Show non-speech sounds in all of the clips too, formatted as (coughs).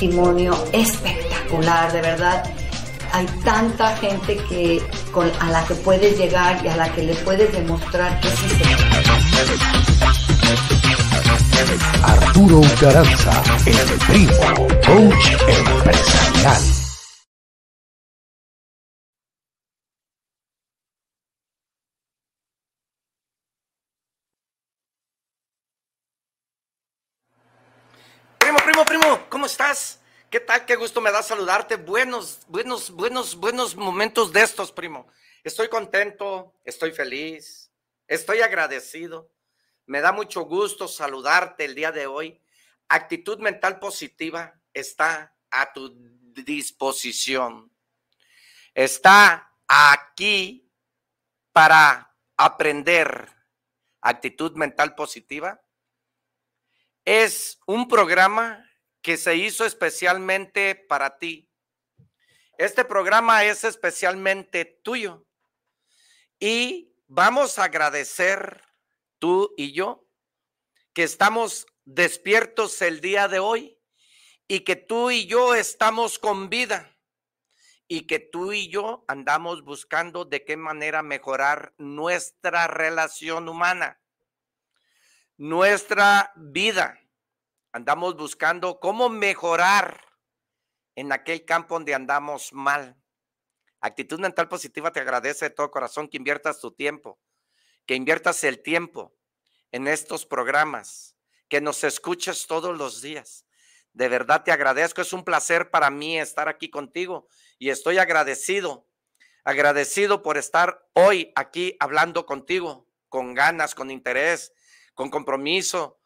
testimonio espectacular, de verdad. Hay tanta gente que, a la que puedes llegar y a la que le puedes demostrar que sí se Arturo Garanza el primo coach empresarial. darte buenos, buenos, buenos, buenos momentos de estos, primo. Estoy contento, estoy feliz, estoy agradecido. Me da mucho gusto saludarte el día de hoy. Actitud mental positiva está a tu disposición. Está aquí para aprender actitud mental positiva. Es un programa que se hizo especialmente para ti. Este programa es especialmente tuyo. Y vamos a agradecer tú y yo que estamos despiertos el día de hoy y que tú y yo estamos con vida y que tú y yo andamos buscando de qué manera mejorar nuestra relación humana, nuestra vida andamos buscando cómo mejorar en aquel campo donde andamos mal. Actitud mental positiva te agradece de todo corazón que inviertas tu tiempo, que inviertas el tiempo en estos programas, que nos escuches todos los días. De verdad te agradezco, es un placer para mí estar aquí contigo y estoy agradecido, agradecido por estar hoy aquí hablando contigo, con ganas, con interés, con compromiso,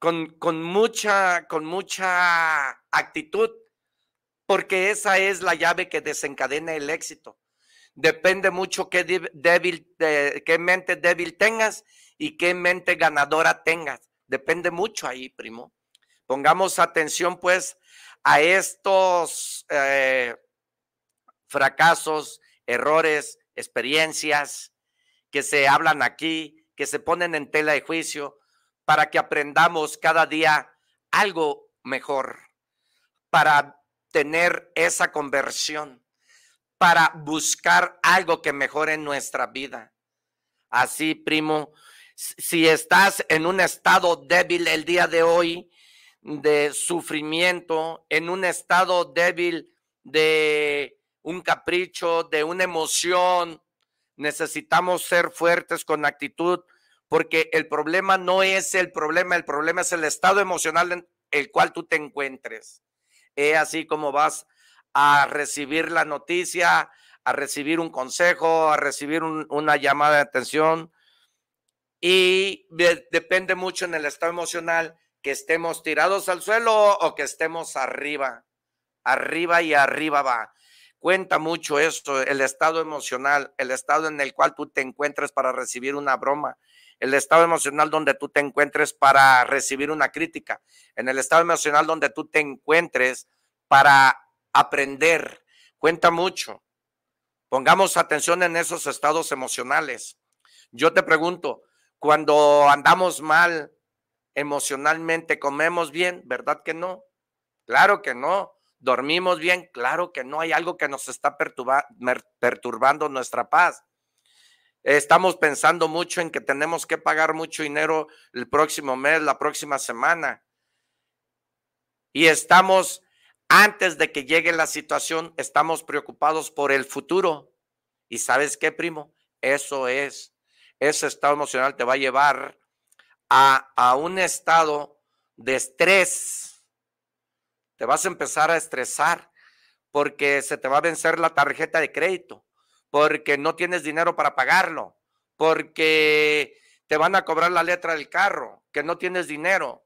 con, con, mucha, con mucha actitud, porque esa es la llave que desencadena el éxito. Depende mucho qué, débil, eh, qué mente débil tengas y qué mente ganadora tengas. Depende mucho ahí, primo. Pongamos atención pues a estos eh, fracasos, errores, experiencias que se hablan aquí, que se ponen en tela de juicio, para que aprendamos cada día algo mejor, para tener esa conversión, para buscar algo que mejore nuestra vida. Así, primo, si estás en un estado débil el día de hoy, de sufrimiento, en un estado débil de un capricho, de una emoción, necesitamos ser fuertes con actitud porque el problema no es el problema, el problema es el estado emocional en el cual tú te encuentres. Es así como vas a recibir la noticia, a recibir un consejo, a recibir una llamada de atención. Y depende mucho en el estado emocional que estemos tirados al suelo o que estemos arriba. Arriba y arriba va. Cuenta mucho esto, el estado emocional, el estado en el cual tú te encuentres para recibir una broma, el estado emocional donde tú te encuentres para recibir una crítica, en el estado emocional donde tú te encuentres para aprender. Cuenta mucho. Pongamos atención en esos estados emocionales. Yo te pregunto, cuando andamos mal emocionalmente, ¿comemos bien? ¿Verdad que no? Claro que no. ¿Dormimos bien? Claro que no. Hay algo que nos está perturbando nuestra paz. Estamos pensando mucho en que tenemos que pagar mucho dinero el próximo mes, la próxima semana. Y estamos, antes de que llegue la situación, estamos preocupados por el futuro. ¿Y sabes qué, primo? Eso es. Ese estado emocional te va a llevar a, a un estado de estrés. Te vas a empezar a estresar porque se te va a vencer la tarjeta de crédito porque no tienes dinero para pagarlo, porque te van a cobrar la letra del carro, que no tienes dinero.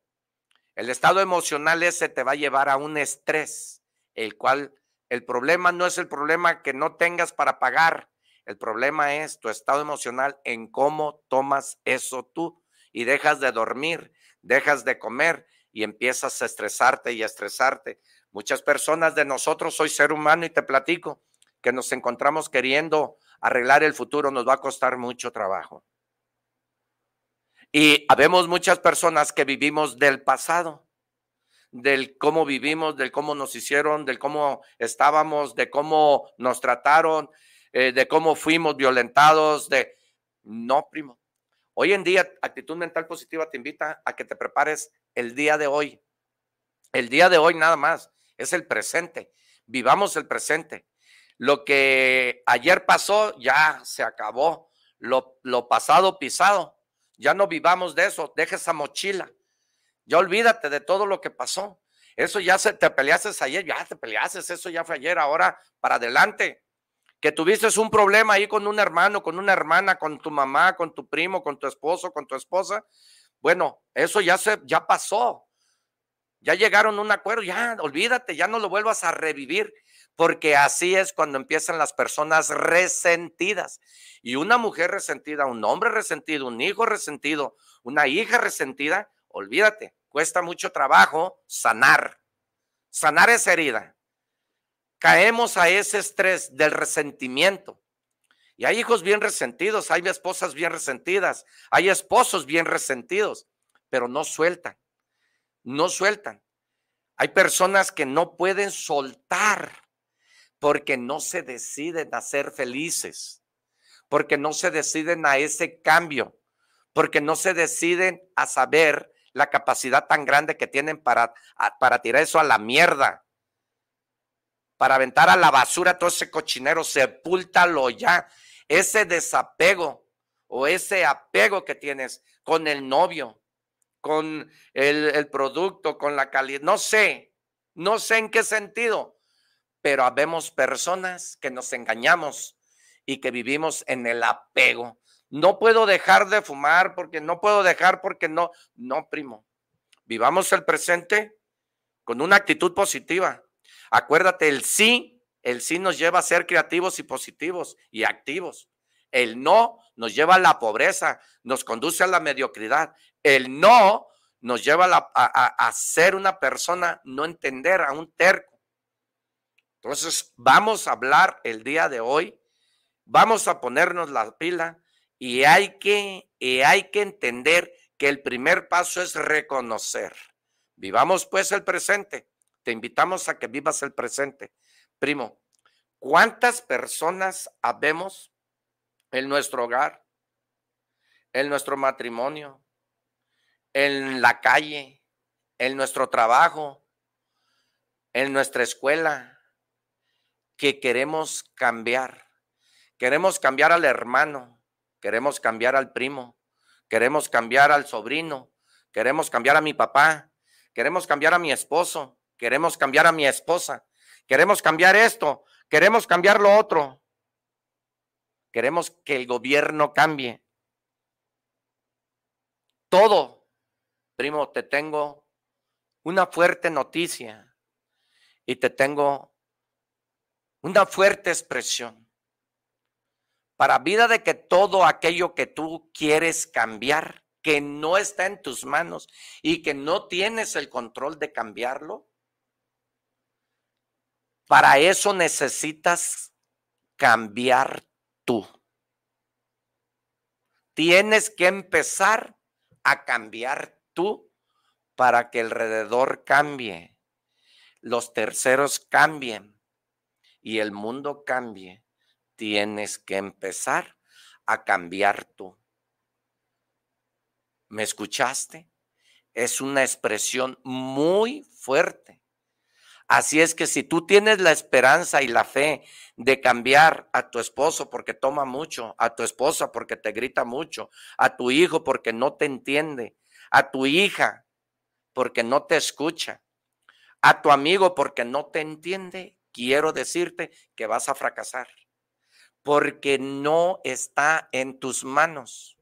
El estado emocional ese te va a llevar a un estrés, el cual el problema no es el problema que no tengas para pagar, el problema es tu estado emocional en cómo tomas eso tú y dejas de dormir, dejas de comer y empiezas a estresarte y a estresarte. Muchas personas de nosotros, soy ser humano y te platico, que nos encontramos queriendo arreglar el futuro nos va a costar mucho trabajo. Y habemos muchas personas que vivimos del pasado, del cómo vivimos, del cómo nos hicieron, del cómo estábamos, de cómo nos trataron, eh, de cómo fuimos violentados, de... No, primo. Hoy en día, actitud mental positiva te invita a que te prepares el día de hoy. El día de hoy nada más, es el presente. Vivamos el presente. Lo que ayer pasó ya se acabó. Lo, pasado pisado. Ya no vivamos de eso. Deja esa mochila. Ya olvídate de todo lo que pasó. Eso ya se, te peleaste ayer, ya te peleaste, eso ya fue ayer, ahora para adelante. Que tuviste un problema ahí con un hermano, con una hermana, con tu mamá, con tu primo, con tu esposo, con tu esposa. Bueno, eso ya se ya pasó. Ya llegaron a un acuerdo, ya olvídate, ya no lo vuelvas a revivir porque así es cuando empiezan las personas resentidas. Y una mujer resentida, un hombre resentido, un hijo resentido, una hija resentida, olvídate, cuesta mucho trabajo sanar, sanar esa herida. Caemos a ese estrés del resentimiento. Y hay hijos bien resentidos, hay esposas bien resentidas, hay esposos bien resentidos, pero no sueltan, no sueltan. Hay personas que no pueden soltar porque no se deciden a ser felices, porque no se deciden a ese cambio, porque no se deciden a saber la capacidad tan grande que tienen para, para tirar eso a la mierda, para aventar a la basura todo ese cochinero, sepúltalo ya, ese desapego o ese apego que tienes con el novio, con el, el producto, con la calidad, no sé, no sé en qué sentido, pero habemos personas que nos engañamos y que vivimos en el apego. No puedo dejar de fumar porque no puedo dejar porque no, no, primo. Vivamos el presente con una actitud positiva. Acuérdate, el sí, el sí nos lleva a ser creativos y positivos y activos. El no nos lleva a la pobreza, nos conduce a la mediocridad. El no nos lleva a, a ser una persona, no entender, a un terco entonces, vamos a hablar el día de hoy, vamos a ponernos la pila y hay que, hay que entender que el primer paso es reconocer. Vivamos pues el presente. Te invitamos a que vivas el presente. Primo, ¿cuántas personas habemos en nuestro hogar, en nuestro matrimonio, en la calle, en nuestro trabajo, en nuestra escuela, que queremos cambiar. Queremos cambiar al hermano, queremos cambiar al primo, queremos cambiar al sobrino, queremos cambiar a mi papá, queremos cambiar a mi esposo, queremos cambiar a mi esposa, queremos cambiar esto, queremos cambiar lo otro. Queremos que el gobierno cambie. Todo, primo, te tengo una fuerte noticia y te tengo una fuerte expresión para vida de que todo aquello que tú quieres cambiar, que no está en tus manos y que no tienes el control de cambiarlo, para eso necesitas cambiar tú. Tienes que empezar a cambiar tú para que alrededor cambie, los terceros cambien y el mundo cambie, tienes que empezar a cambiar tú. ¿Me escuchaste? Es una expresión muy fuerte. Así es que si tú tienes la esperanza y la fe de cambiar a tu esposo porque toma mucho, a tu esposa porque te grita mucho, a tu hijo porque no te entiende, a tu hija porque no te escucha, a tu amigo porque no te entiende, quiero decirte que vas a fracasar porque no está en tus manos,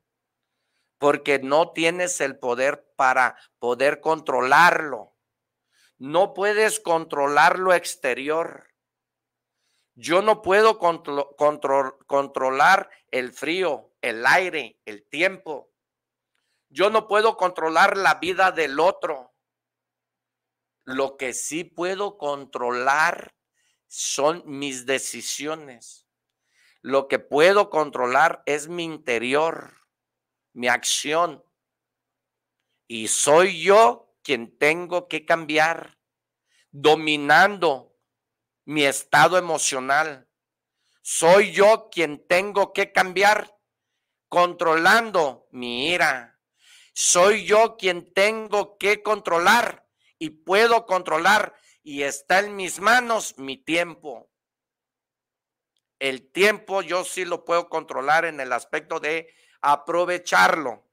porque no tienes el poder para poder controlarlo. No puedes controlar lo exterior. Yo no puedo controlar el frío, el aire, el tiempo. Yo no puedo controlar la vida del otro. Lo que sí puedo controlar son mis decisiones. Lo que puedo controlar es mi interior, mi acción. Y soy yo quien tengo que cambiar, dominando mi estado emocional. Soy yo quien tengo que cambiar, controlando mi ira. Soy yo quien tengo que controlar y puedo controlar y está en mis manos mi tiempo. El tiempo yo sí lo puedo controlar en el aspecto de aprovecharlo,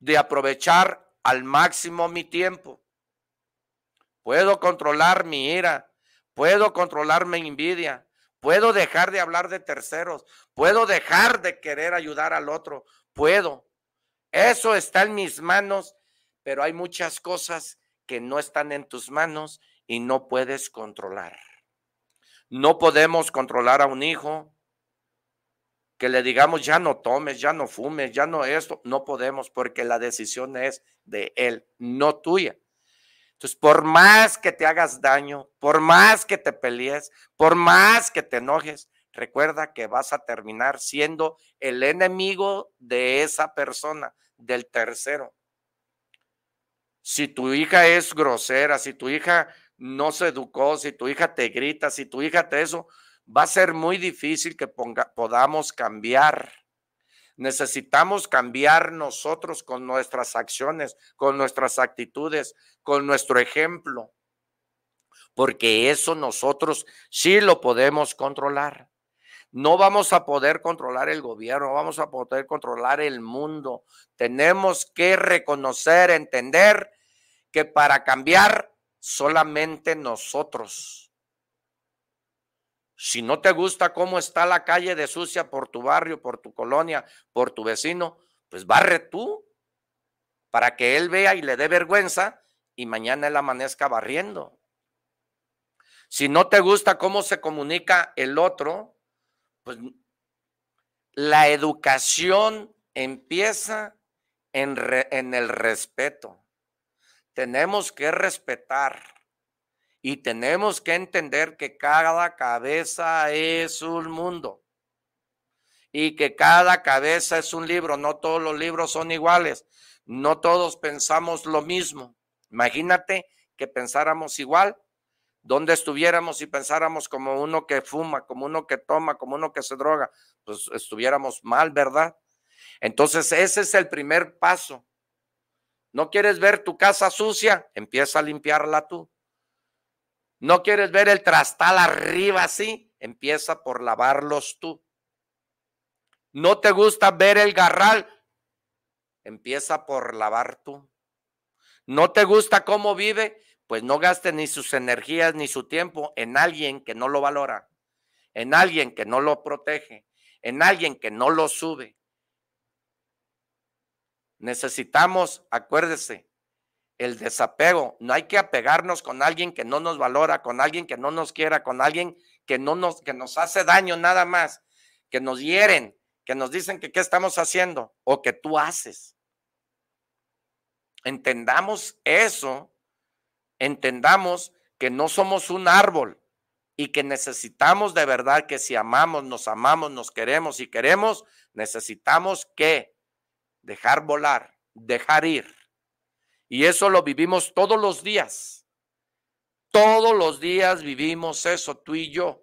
de aprovechar al máximo mi tiempo. Puedo controlar mi ira, puedo controlar mi envidia, puedo dejar de hablar de terceros, puedo dejar de querer ayudar al otro, puedo. Eso está en mis manos, pero hay muchas cosas que no están en tus manos y no puedes controlar. No podemos controlar a un hijo que le digamos ya no tomes, ya no fumes, ya no esto. No podemos porque la decisión es de él, no tuya. Entonces, por más que te hagas daño, por más que te pelees, por más que te enojes, recuerda que vas a terminar siendo el enemigo de esa persona, del tercero si tu hija es grosera, si tu hija no se educó, si tu hija te grita, si tu hija te eso, va a ser muy difícil que podamos cambiar. Necesitamos cambiar nosotros con nuestras acciones, con nuestras actitudes, con nuestro ejemplo, porque eso nosotros sí lo podemos controlar. No vamos a poder controlar el gobierno, vamos a poder controlar el mundo. Tenemos que reconocer, entender para cambiar solamente nosotros. Si no te gusta cómo está la calle de sucia por tu barrio, por tu colonia, por tu vecino, pues barre tú para que él vea y le dé vergüenza y mañana él amanezca barriendo. Si no te gusta cómo se comunica el otro, pues la educación empieza en el respeto tenemos que respetar y tenemos que entender que cada cabeza es un mundo y que cada cabeza es un libro, no todos los libros son iguales, no todos pensamos lo mismo. Imagínate que pensáramos igual, donde estuviéramos y pensáramos como uno que fuma, como uno que toma, como uno que se droga, pues estuviéramos mal, ¿verdad? Entonces ese es el primer paso, ¿No quieres ver tu casa sucia? Empieza a limpiarla tú. ¿No quieres ver el trastal arriba así? Empieza por lavarlos tú. ¿No te gusta ver el garral? Empieza por lavar tú. ¿No te gusta cómo vive? Pues no gaste ni sus energías ni su tiempo en alguien que no lo valora, en alguien que no lo protege, en alguien que no lo sube, Necesitamos, acuérdese, el desapego. No hay que apegarnos con alguien que no nos valora, con alguien que no nos quiera, con alguien que no nos, que nos hace daño nada más, que nos hieren, que nos dicen que qué estamos haciendo o que tú haces. Entendamos eso, entendamos que no somos un árbol y que necesitamos de verdad que si amamos, nos amamos, nos queremos y queremos, necesitamos que dejar volar, dejar ir. Y eso lo vivimos todos los días. Todos los días vivimos eso, tú y yo.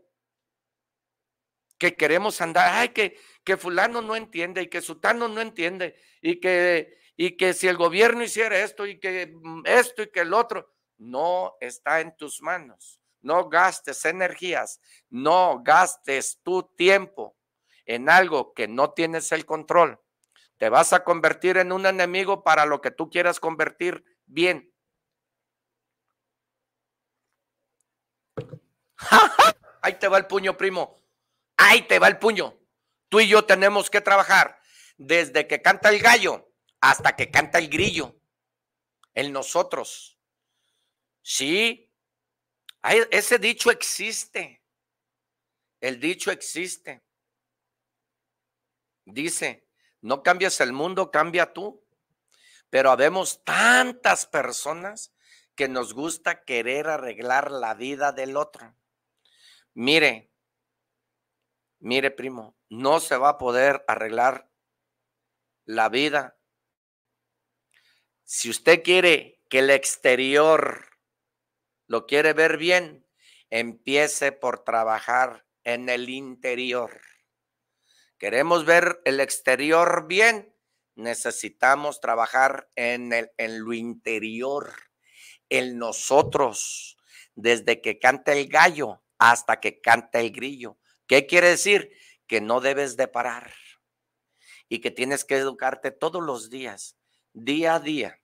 Que queremos andar, ay, que, que fulano no entiende y que sutano no entiende y que, y que si el gobierno hiciera esto y que mm, esto y que el otro, no está en tus manos. No gastes energías, no gastes tu tiempo en algo que no tienes el control. Te vas a convertir en un enemigo para lo que tú quieras convertir bien. (laughs) Ahí te va el puño, primo. Ahí te va el puño. Tú y yo tenemos que trabajar desde que canta el gallo hasta que canta el grillo. En nosotros. Sí. Ese dicho existe. El dicho existe. Dice, no cambias el mundo, cambia tú. Pero habemos tantas personas que nos gusta querer arreglar la vida del otro. Mire, mire primo, no se va a poder arreglar la vida. Si usted quiere que el exterior lo quiere ver bien, empiece por trabajar en el interior. Queremos ver el exterior bien, necesitamos trabajar en, el, en lo interior, en nosotros, desde que canta el gallo hasta que canta el grillo. ¿Qué quiere decir? Que no debes de parar y que tienes que educarte todos los días, día a día.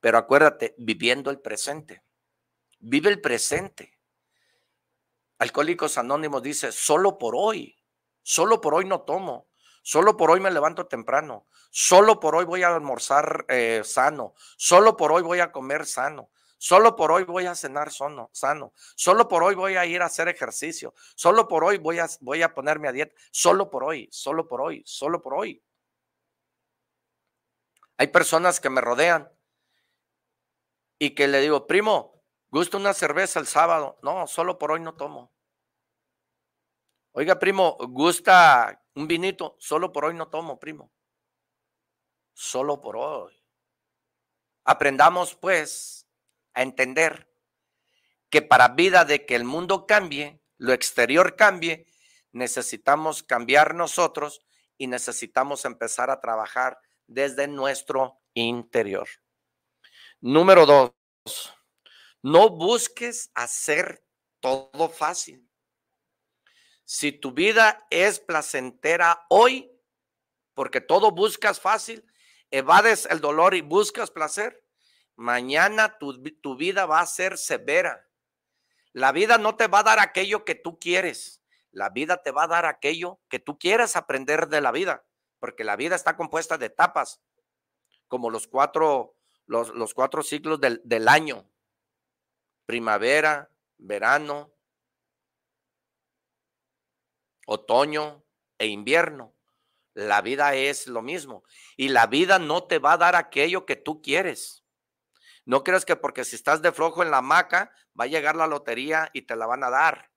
Pero acuérdate, viviendo el presente. Vive el presente. Alcohólicos Anónimos dice, solo por hoy Solo por hoy no tomo. Solo por hoy me levanto temprano. Solo por hoy voy a almorzar eh, sano. Solo por hoy voy a comer sano. Solo por hoy voy a cenar sano, sano. Solo por hoy voy a ir a hacer ejercicio. Solo por hoy voy a, voy a ponerme a dieta. Solo por hoy, solo por hoy, solo por hoy. Hay personas que me rodean y que le digo, primo, gusta una cerveza el sábado. No, solo por hoy no tomo. Oiga, primo, ¿gusta un vinito? Solo por hoy no tomo, primo. Solo por hoy. Aprendamos, pues, a entender que para vida de que el mundo cambie, lo exterior cambie, necesitamos cambiar nosotros y necesitamos empezar a trabajar desde nuestro interior. Número dos, no busques hacer todo fácil. Si tu vida es placentera hoy, porque todo buscas fácil, evades el dolor y buscas placer, mañana tu, vida va a ser severa. La vida no te va a dar aquello que tú quieres. La vida te va a dar aquello que tú quieras aprender de la vida, porque la vida está compuesta de etapas, como los cuatro, los, cuatro ciclos del, del año. Primavera, verano, otoño e invierno. La vida es lo mismo. Y la vida no te va a dar aquello que tú quieres. No creas que porque si estás de flojo en la hamaca, va a llegar la lotería y te la van a dar.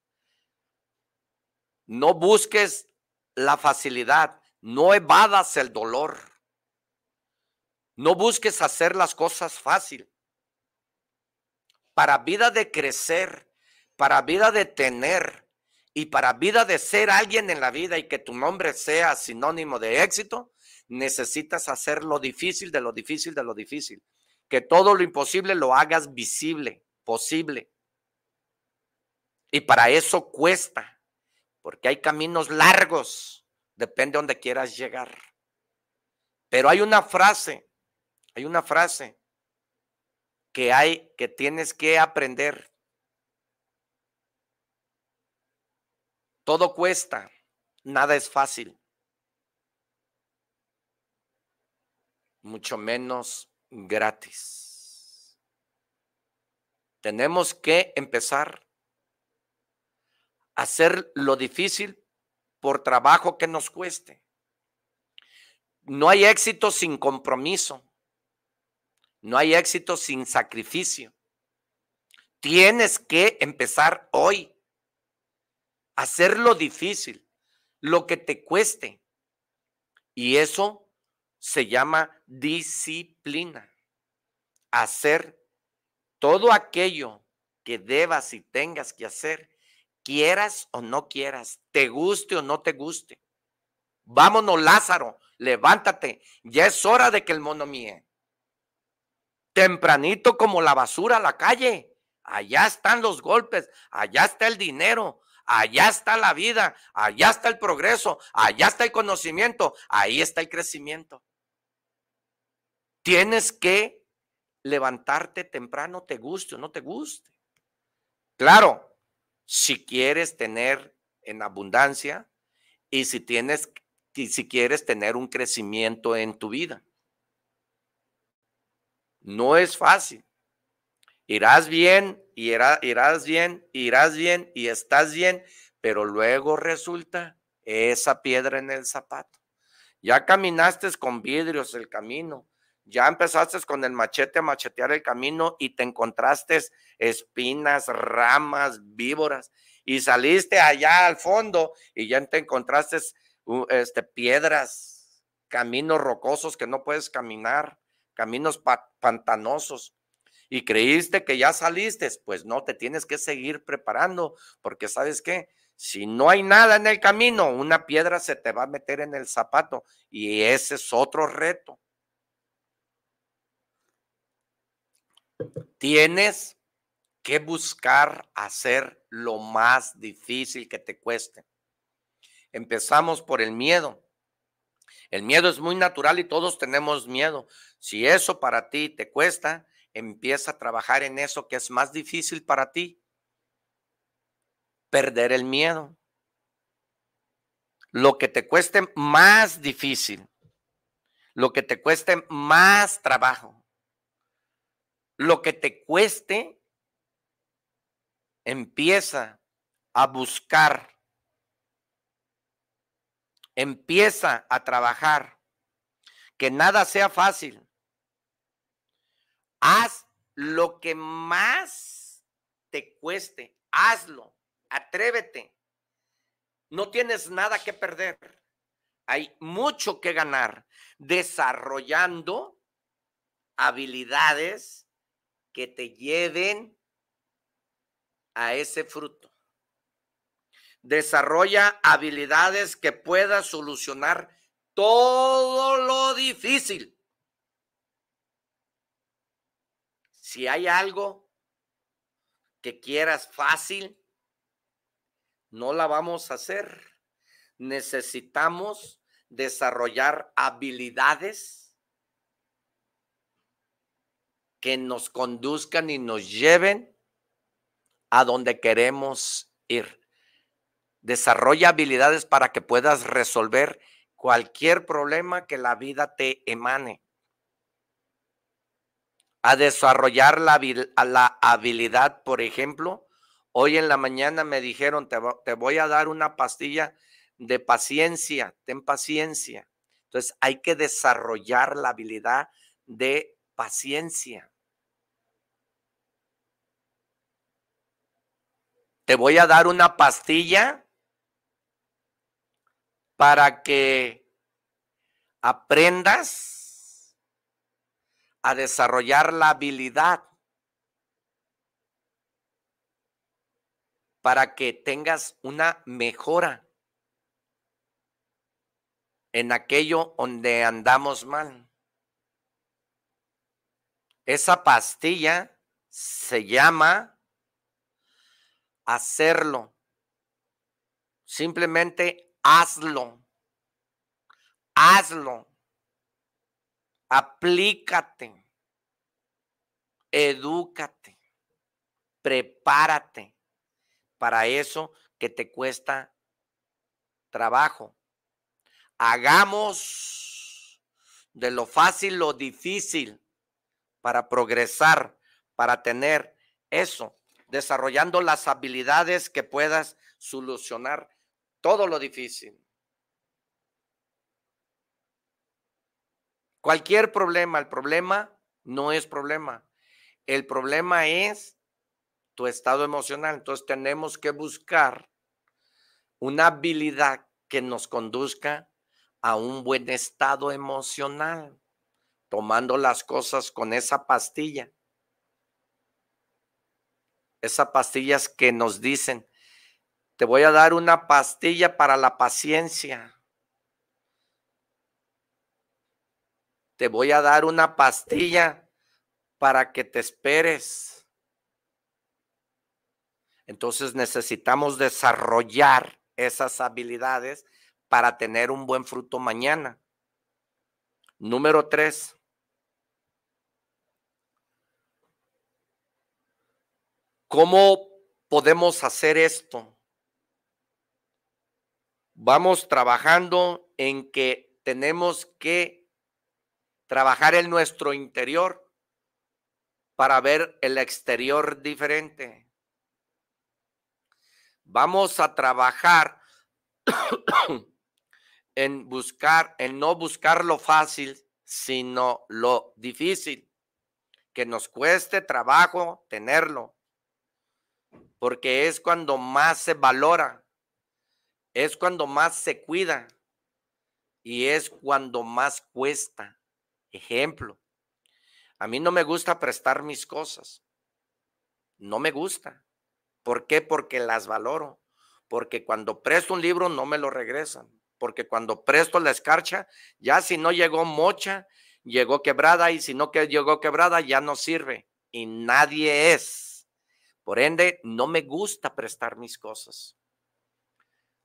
No busques la facilidad, no evadas el dolor. No busques hacer las cosas fácil. Para vida de crecer, para vida de tener, y para vida de ser alguien en la vida y que tu nombre sea sinónimo de éxito, necesitas hacer lo difícil de lo difícil de lo difícil. Que todo lo imposible lo hagas visible, posible. Y para eso cuesta, porque hay caminos largos, depende donde quieras llegar. Pero hay una frase, hay una frase que hay que tienes que aprender, Todo cuesta, nada es fácil. Mucho menos gratis. Tenemos que empezar a hacer lo difícil por trabajo que nos cueste. No hay éxito sin compromiso. No hay éxito sin sacrificio. Tienes que empezar hoy Hacer lo difícil, lo que te cueste. Y eso se llama disciplina. Hacer todo aquello que debas y tengas que hacer, quieras o no quieras, te guste o no te guste. Vámonos, Lázaro, levántate, ya es hora de que el mono mire. Tempranito como la basura a la calle, allá están los golpes, allá está el dinero, allá está la vida, allá está el progreso, allá está el conocimiento, ahí está el crecimiento. Tienes que levantarte temprano, te guste o no te guste. Claro, si quieres tener en abundancia y si tienes si quieres tener un crecimiento en tu vida. No es fácil. Irás bien, y irás bien, irás bien, y estás bien, pero luego resulta esa piedra en el zapato. Ya caminaste con vidrios el camino, ya empezaste con el machete a machetear el camino y te encontraste espinas, ramas, víboras y saliste allá al fondo y ya te encontraste este, piedras, caminos rocosos que no puedes caminar, caminos pantanosos y creíste que ya saliste, pues no, te tienes que seguir preparando, porque sabes qué, si no hay nada en el camino, una piedra se te va a meter en el zapato y ese es otro reto. Tienes que buscar hacer lo más difícil que te cueste. Empezamos por el miedo. El miedo es muy natural y todos tenemos miedo. Si eso para ti te cuesta, Empieza a trabajar en eso que es más difícil para ti. Perder el miedo. Lo que te cueste más difícil. Lo que te cueste más trabajo. Lo que te cueste, empieza a buscar. Empieza a trabajar. Que nada sea fácil. Haz lo que más te cueste, hazlo, atrévete. No tienes nada que perder. Hay mucho que ganar desarrollando habilidades que te lleven a ese fruto. Desarrolla habilidades que puedas solucionar todo lo difícil. si hay algo que quieras fácil, no la vamos a hacer. Necesitamos desarrollar habilidades que nos conduzcan y nos lleven a donde queremos ir. Desarrolla habilidades para que puedas resolver cualquier problema que la vida te emane a desarrollar la, la habilidad, por ejemplo. Hoy en la mañana me dijeron, te, te voy a dar una pastilla de paciencia, ten paciencia. Entonces hay que desarrollar la habilidad de paciencia. Te voy a dar una pastilla para que aprendas a desarrollar la habilidad para que tengas una mejora en aquello donde andamos mal. Esa pastilla se llama hacerlo. Simplemente hazlo. Hazlo aplícate, edúcate, prepárate para eso que te cuesta trabajo. Hagamos de lo fácil lo difícil para progresar, para tener eso, desarrollando las habilidades que puedas solucionar todo lo difícil. Cualquier problema, el problema no es problema. El problema es tu estado emocional. Entonces tenemos que buscar una habilidad que nos conduzca a un buen estado emocional, tomando las cosas con esa pastilla. Esas pastillas que nos dicen, te voy a dar una pastilla para la paciencia. te voy a dar una pastilla para que te esperes. Entonces necesitamos desarrollar esas habilidades para tener un buen fruto mañana. Número tres. ¿Cómo podemos hacer esto? Vamos trabajando en que tenemos que trabajar en nuestro interior para ver el exterior diferente. Vamos a trabajar (coughs) en buscar, en no buscar lo fácil, sino lo difícil, que nos cueste trabajo tenerlo, porque es cuando más se valora, es cuando más se cuida y es cuando más cuesta. Ejemplo, a mí no me gusta prestar mis cosas. No me gusta. ¿Por qué? Porque las valoro. Porque cuando presto un libro no me lo regresan. Porque cuando presto la escarcha, ya si no llegó mocha, llegó quebrada y si no que llegó quebrada ya no sirve. Y nadie es. Por ende, no me gusta prestar mis cosas.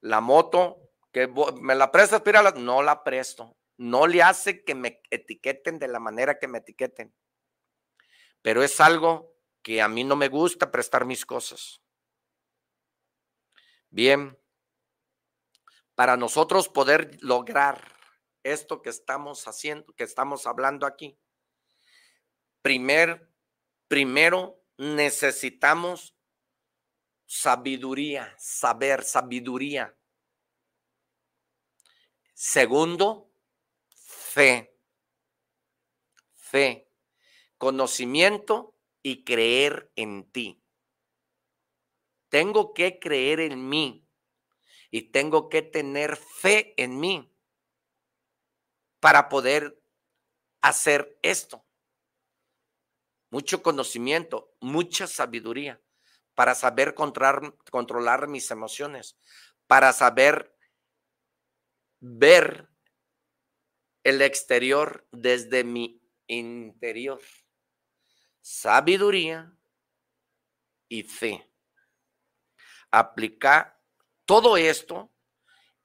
La moto, que me la prestas, pírala, no la presto. No le hace que me etiqueten de la manera que me etiqueten. Pero es algo que a mí no me gusta prestar mis cosas. Bien, para nosotros poder lograr esto que estamos haciendo, que estamos hablando aquí, primero necesitamos sabiduría, saber, sabiduría. Segundo, fe, fe, conocimiento y creer en ti. Tengo que creer en mí y tengo que tener fe en mí para poder hacer esto. Mucho conocimiento, mucha sabiduría para saber controlar, mis emociones, para saber ver el exterior desde mi interior. Sabiduría y fe. Aplica todo esto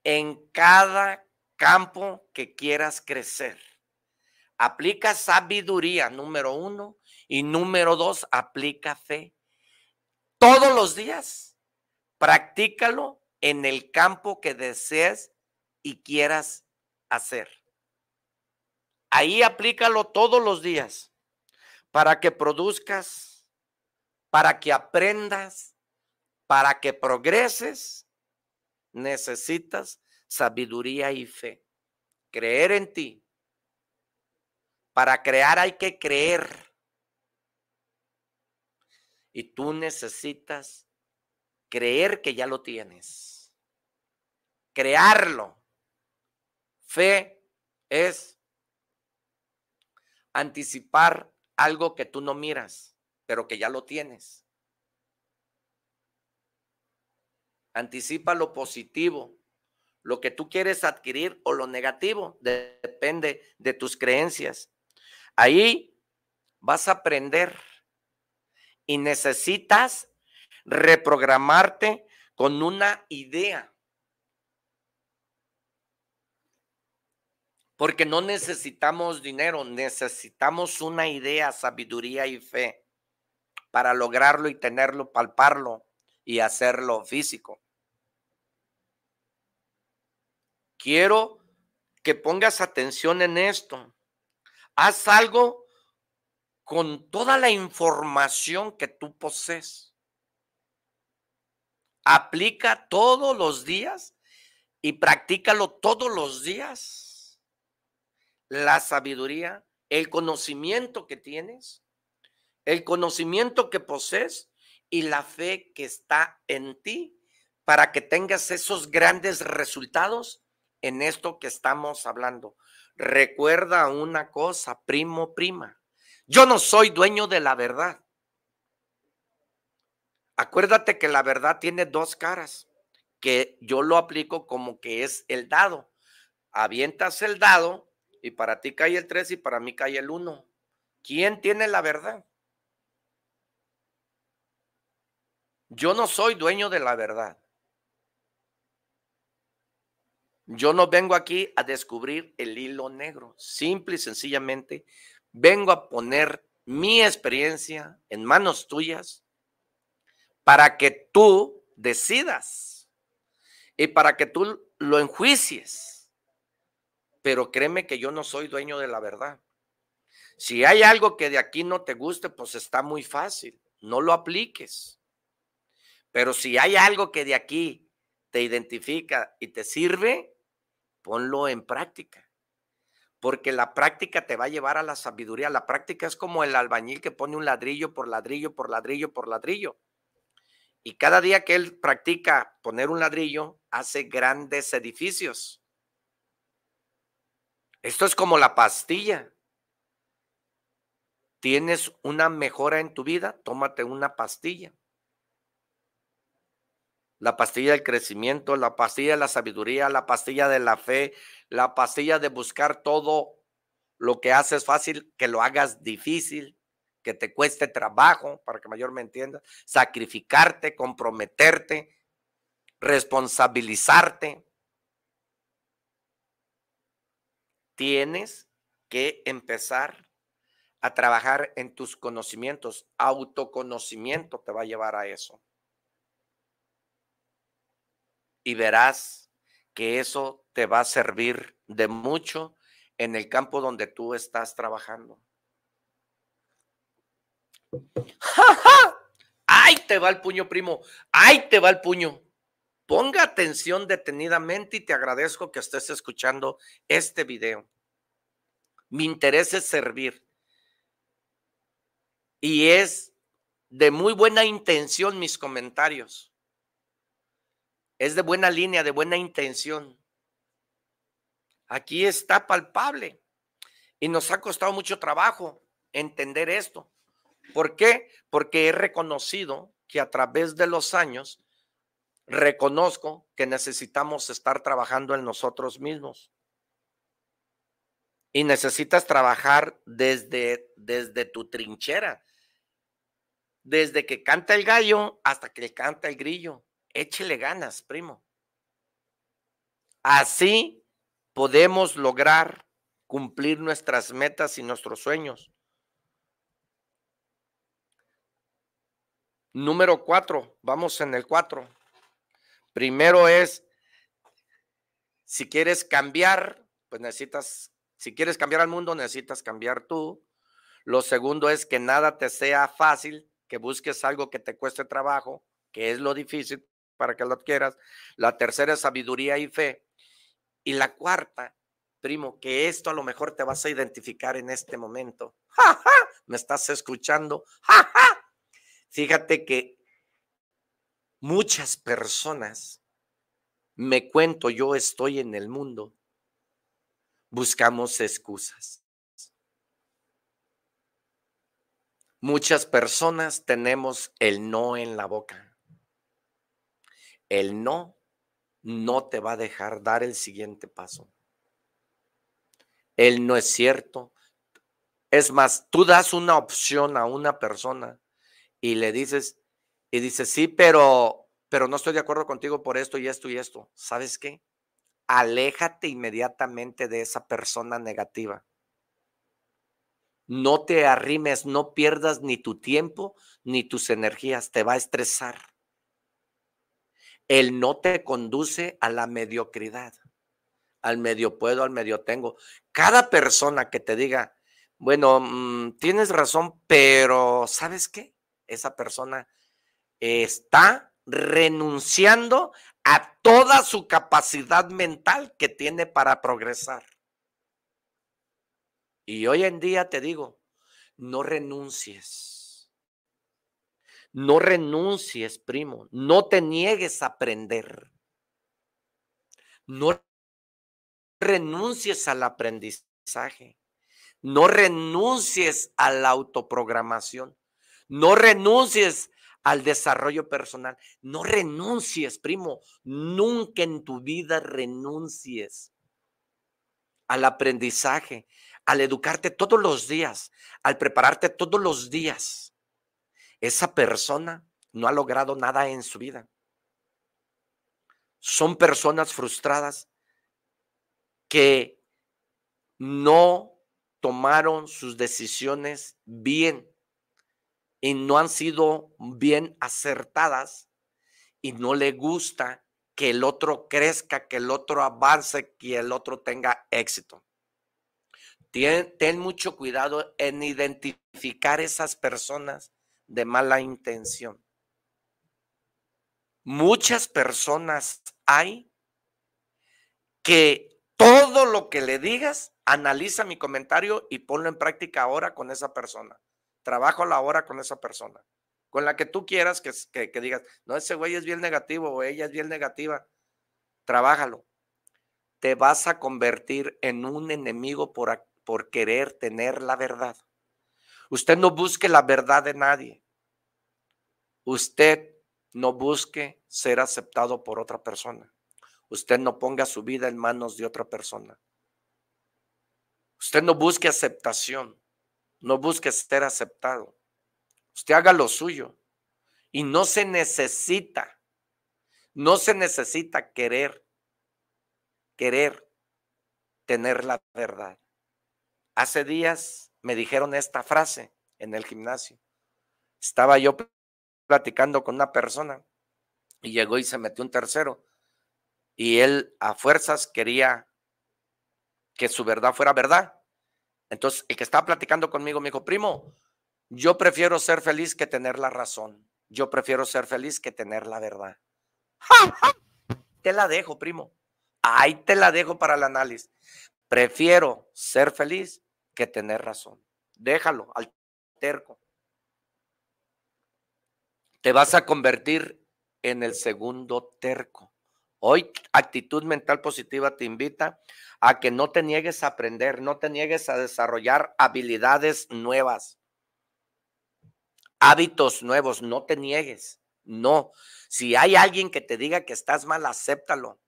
en cada campo que quieras crecer. Aplica sabiduría, número uno, y número dos, aplica fe. Todos los días, practícalo en el campo que desees y quieras hacer. Ahí aplícalo todos los días para que produzcas, para que aprendas, para que progreses. Necesitas sabiduría y fe. Creer en ti. Para crear hay que creer. Y tú necesitas creer que ya lo tienes. Crearlo. Fe es anticipar algo que tú no miras, pero que ya lo tienes. Anticipa lo positivo, lo que tú quieres adquirir o lo negativo, depende de tus creencias. Ahí vas a aprender y necesitas reprogramarte con una idea porque no necesitamos dinero, necesitamos una idea, sabiduría y fe para lograrlo y tenerlo, palparlo y hacerlo físico. Quiero que pongas atención en esto. Haz algo con toda la información que tú posees. Aplica todos los días y practícalo todos los días la sabiduría, el conocimiento que tienes, el conocimiento que posees y la fe que está en ti para que tengas esos grandes resultados en esto que estamos hablando. Recuerda una cosa, primo, prima. Yo no soy dueño de la verdad. Acuérdate que la verdad tiene dos caras, que yo lo aplico como que es el dado. Avientas el dado y para ti cae el 3 y para mí cae el 1. ¿Quién tiene la verdad? Yo no soy dueño de la verdad. Yo no vengo aquí a descubrir el hilo negro. Simple y sencillamente vengo a poner mi experiencia en manos tuyas para que tú decidas y para que tú lo enjuicies pero créeme que yo no soy dueño de la verdad. Si hay algo que de aquí no te guste, pues está muy fácil, no lo apliques. Pero si hay algo que de aquí te identifica y te sirve, ponlo en práctica. Porque la práctica te va a llevar a la sabiduría. La práctica es como el albañil que pone un ladrillo por ladrillo, por ladrillo, por ladrillo. Y cada día que él practica poner un ladrillo, hace grandes edificios. Esto es como la pastilla. ¿Tienes una mejora en tu vida? Tómate una pastilla. La pastilla del crecimiento, la pastilla de la sabiduría, la pastilla de la fe, la pastilla de buscar todo lo que haces fácil, que lo hagas difícil, que te cueste trabajo, para que mayor me entiendas, sacrificarte, comprometerte, responsabilizarte. tienes que empezar a trabajar en tus conocimientos. Autoconocimiento te va a llevar a eso. Y verás que eso te va a servir de mucho en el campo donde tú estás trabajando. ¡Ja, ja! ay te va el puño, primo! ¡Ay, te va el puño! Ponga atención detenidamente y te agradezco que estés escuchando este video. Mi interés es servir. Y es de muy buena intención mis comentarios. Es de buena línea, de buena intención. Aquí está palpable. Y nos ha costado mucho trabajo entender esto. ¿Por qué? Porque he reconocido que a través de los años reconozco que necesitamos estar trabajando en nosotros mismos. Y necesitas trabajar desde, desde tu trinchera, desde que canta el gallo hasta que canta el grillo. Échele ganas, primo. Así podemos lograr cumplir nuestras metas y nuestros sueños. Número cuatro, vamos en el cuatro. Primero es, si quieres cambiar, pues necesitas, si quieres cambiar al mundo, necesitas cambiar tú. Lo segundo es que nada te sea fácil, que busques algo que te cueste trabajo, que es lo difícil para que lo adquieras. La tercera es sabiduría y fe. Y la cuarta, primo, que esto a lo mejor te vas a identificar en este momento. (laughs) ¡Ja, ja! me estás escuchando? ¡Ja, Fíjate que muchas personas, me cuento yo estoy en el mundo, buscamos excusas. Muchas personas tenemos el no en la boca. El no no te va a dejar dar el siguiente paso. El no es cierto. Es más, tú das una opción a una persona y le dices, y dice, sí, pero, pero no estoy de acuerdo contigo por esto y esto y esto. ¿Sabes qué? Aléjate inmediatamente de esa persona negativa. No te arrimes, no pierdas ni tu tiempo ni tus energías, te va a estresar. Él no te conduce a la mediocridad, al medio puedo, al medio tengo. Cada persona que te diga, bueno, mm, tienes razón, pero ¿sabes qué? Esa persona está renunciando a toda su capacidad mental que tiene para progresar. Y hoy en día te digo, no renuncies. No renuncies, primo. No te niegues a aprender. No renuncies al aprendizaje. No renuncies a la autoprogramación. No renuncies al desarrollo personal. No renuncies, primo, nunca en tu vida renuncies al aprendizaje, al educarte todos los días, al prepararte todos los días. Esa persona no ha logrado nada en su vida. Son personas frustradas que no tomaron sus decisiones bien y no han sido bien acertadas y no le gusta que el otro crezca, que el otro avance, que el otro tenga éxito. Ten, mucho cuidado en identificar esas personas de mala intención. Muchas personas hay que todo lo que le digas, analiza mi comentario y ponlo en práctica ahora con esa persona trabajo la hora con esa persona, con la que tú quieras que, digas, no, ese güey es bien negativo o ella es bien negativa, trabájalo. Te vas a convertir en un enemigo por querer tener la verdad. Usted no busque la verdad de nadie. Usted no busque ser aceptado por otra persona. Usted no ponga su vida en manos de otra persona. Usted no busque aceptación. No busque ser aceptado. Usted haga lo suyo. Y no se necesita, no se necesita querer, querer tener la verdad. Hace días me dijeron esta frase en el gimnasio. Estaba yo platicando con una persona y llegó y se metió un tercero. Y él a fuerzas quería que su verdad fuera verdad. Entonces, el que estaba platicando conmigo me dijo, primo, yo prefiero ser feliz que tener la razón. Yo prefiero ser feliz que tener la verdad. (laughs) te la dejo, primo. Ahí te la dejo para el análisis. Prefiero ser feliz que tener razón. Déjalo al terco. Te vas a convertir en el segundo terco. Hoy actitud mental positiva te invita a que no te niegues a aprender, no te niegues a desarrollar habilidades nuevas, hábitos nuevos, no te niegues. No, si hay alguien que te diga que estás mal, acéptalo,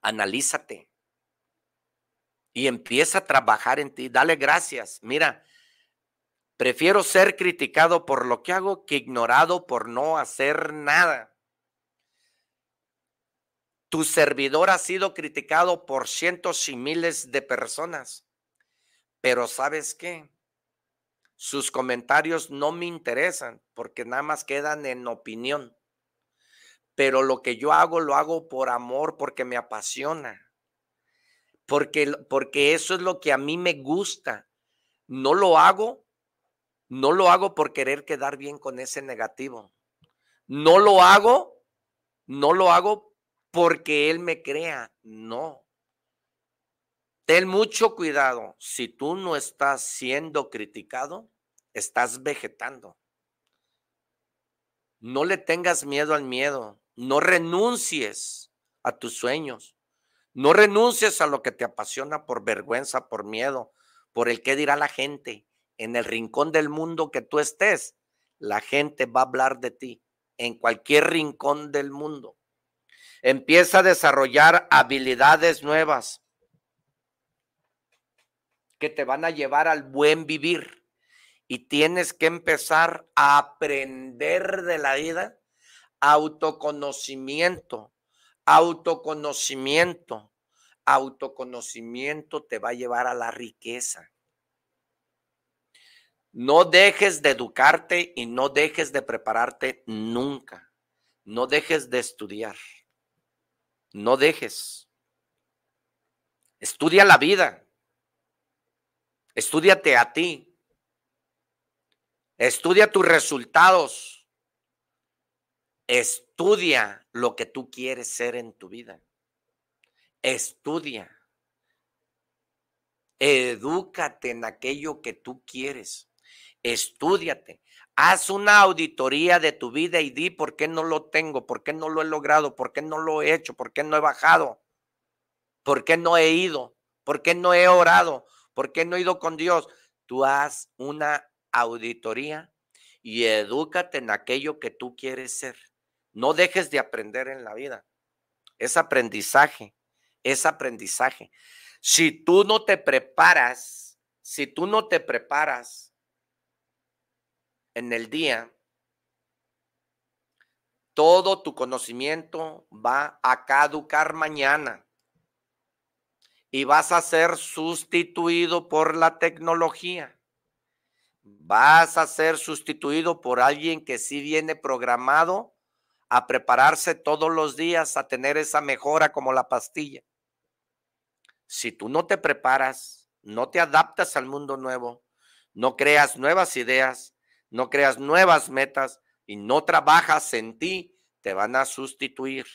analízate y empieza a trabajar en ti, dale gracias. Mira, prefiero ser criticado por lo que hago que ignorado por no hacer nada. Tu servidor ha sido criticado por cientos y miles de personas, pero ¿sabes qué? Sus comentarios no me interesan porque nada más quedan en opinión. Pero lo que yo hago lo hago por amor, porque me apasiona, porque, porque eso es lo que a mí me gusta. No lo hago, no lo hago por querer quedar bien con ese negativo. No lo hago, no lo hago porque Él me crea. No. Ten mucho cuidado. Si tú no estás siendo criticado, estás vegetando. No le tengas miedo al miedo. No renuncies a tus sueños. No renuncies a lo que te apasiona por vergüenza, por miedo, por el que dirá la gente. En el rincón del mundo que tú estés, la gente va a hablar de ti. En cualquier rincón del mundo. Empieza a desarrollar habilidades nuevas que te van a llevar al buen vivir. Y tienes que empezar a aprender de la vida autoconocimiento, autoconocimiento, autoconocimiento te va a llevar a la riqueza. No dejes de educarte y no dejes de prepararte nunca. No dejes de estudiar. No dejes. Estudia la vida. Estúdiate a ti. Estudia tus resultados. Estudia lo que tú quieres ser en tu vida. Estudia. Edúcate en aquello que tú quieres. Estúdiate. Haz una auditoría de tu vida y di por qué no lo tengo, por qué no lo he logrado, por qué no lo he hecho, por qué no he bajado, por qué no he ido, por qué no he orado, por qué no he ido con Dios. Tú haz una auditoría y edúcate en aquello que tú quieres ser. No dejes de aprender en la vida. Es aprendizaje, es aprendizaje. Si tú no te preparas, si tú no te preparas, en el día, todo tu conocimiento va a caducar mañana y vas a ser sustituido por la tecnología. Vas a ser sustituido por alguien que sí viene programado a prepararse todos los días, a tener esa mejora como la pastilla. Si tú no te preparas, no te adaptas al mundo nuevo, no creas nuevas ideas, no creas nuevas metas y no trabajas en ti, te van a sustituir.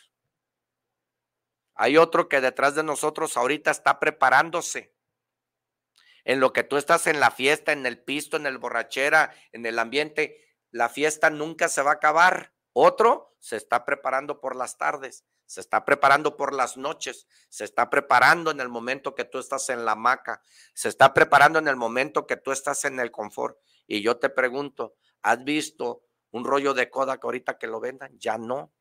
Hay otro que detrás de nosotros ahorita está preparándose. En lo que tú estás en la fiesta, en el pisto, en el borrachera, en el ambiente, la fiesta nunca se va a acabar. Otro se está preparando por las tardes, se está preparando por las noches, se está preparando en el momento que tú estás en la hamaca, se está preparando en el momento que tú estás en el confort. Y yo te pregunto, ¿has visto un rollo de Kodak ahorita que lo vendan? Ya no.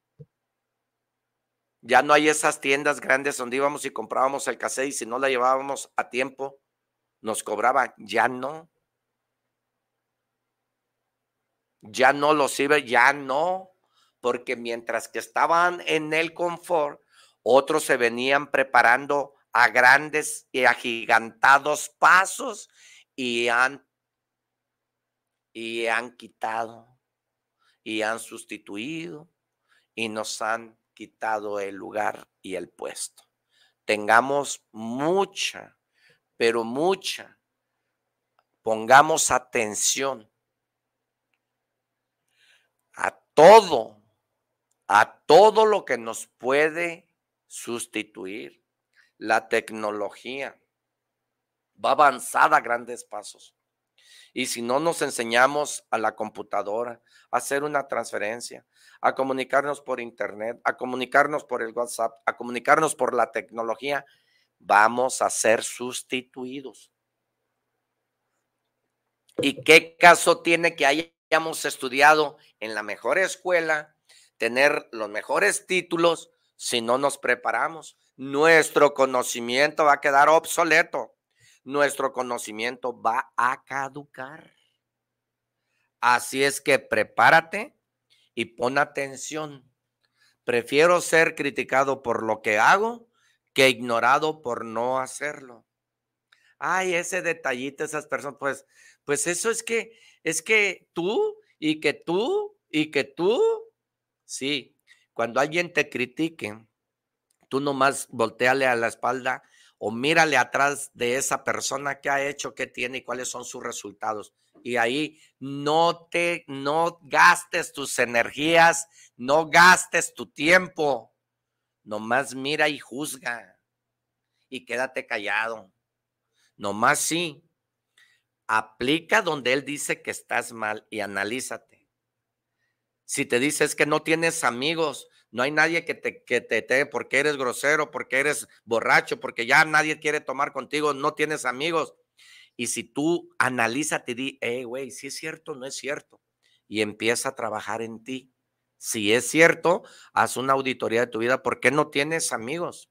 Ya no hay esas tiendas grandes donde íbamos y comprábamos el cassette y si no la llevábamos a tiempo, nos cobraban. Ya no. Ya no los sirve, ya no. Porque mientras que estaban en el confort, otros se venían preparando a grandes y agigantados pasos y han y han quitado y han sustituido y nos han quitado el lugar y el puesto. Tengamos mucha, pero mucha, pongamos atención a todo, a todo lo que nos puede sustituir. La tecnología va avanzada a grandes pasos. Y si no nos enseñamos a la computadora, a hacer una transferencia, a comunicarnos por Internet, a comunicarnos por el WhatsApp, a comunicarnos por la tecnología, vamos a ser sustituidos. ¿Y qué caso tiene que hayamos estudiado en la mejor escuela, tener los mejores títulos, si no nos preparamos? Nuestro conocimiento va a quedar obsoleto nuestro conocimiento va a caducar. Así es que prepárate y pon atención. Prefiero ser criticado por lo que hago que ignorado por no hacerlo. Ay, ese detallito, esas personas, pues, pues eso es que, es que tú y que tú y que tú, sí, cuando alguien te critique, tú nomás volteale a la espalda o mírale atrás de esa persona que ha hecho, qué tiene y cuáles son sus resultados. Y ahí no te, no gastes tus energías, no gastes tu tiempo, nomás mira y juzga y quédate callado. Nomás sí, aplica donde él dice que estás mal y analízate. Si te dices que no tienes amigos, no hay nadie que te, que te, te, porque eres grosero, porque eres borracho, porque ya nadie quiere tomar contigo, no tienes amigos. Y si tú analízate y di, hey, güey, si es cierto, no es cierto. Y empieza a trabajar en ti. Si es cierto, haz una auditoría de tu vida. ¿Por qué no tienes amigos?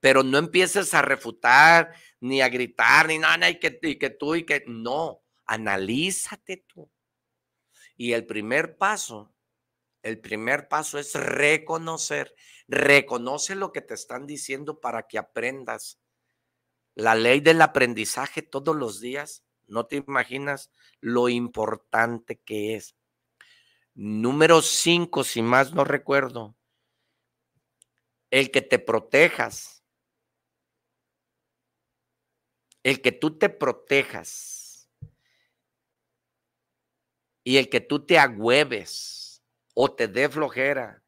Pero no empieces a refutar, ni a gritar, ni nada, y que, y que tú, y que no. Analízate tú. Y el primer paso el primer paso es reconocer. Reconoce lo que te están diciendo para que aprendas. La ley del aprendizaje todos los días, no te imaginas lo importante que es. Número cinco, si más no recuerdo, el que te protejas. El que tú te protejas. Y el que tú te agüeves o te dé flojera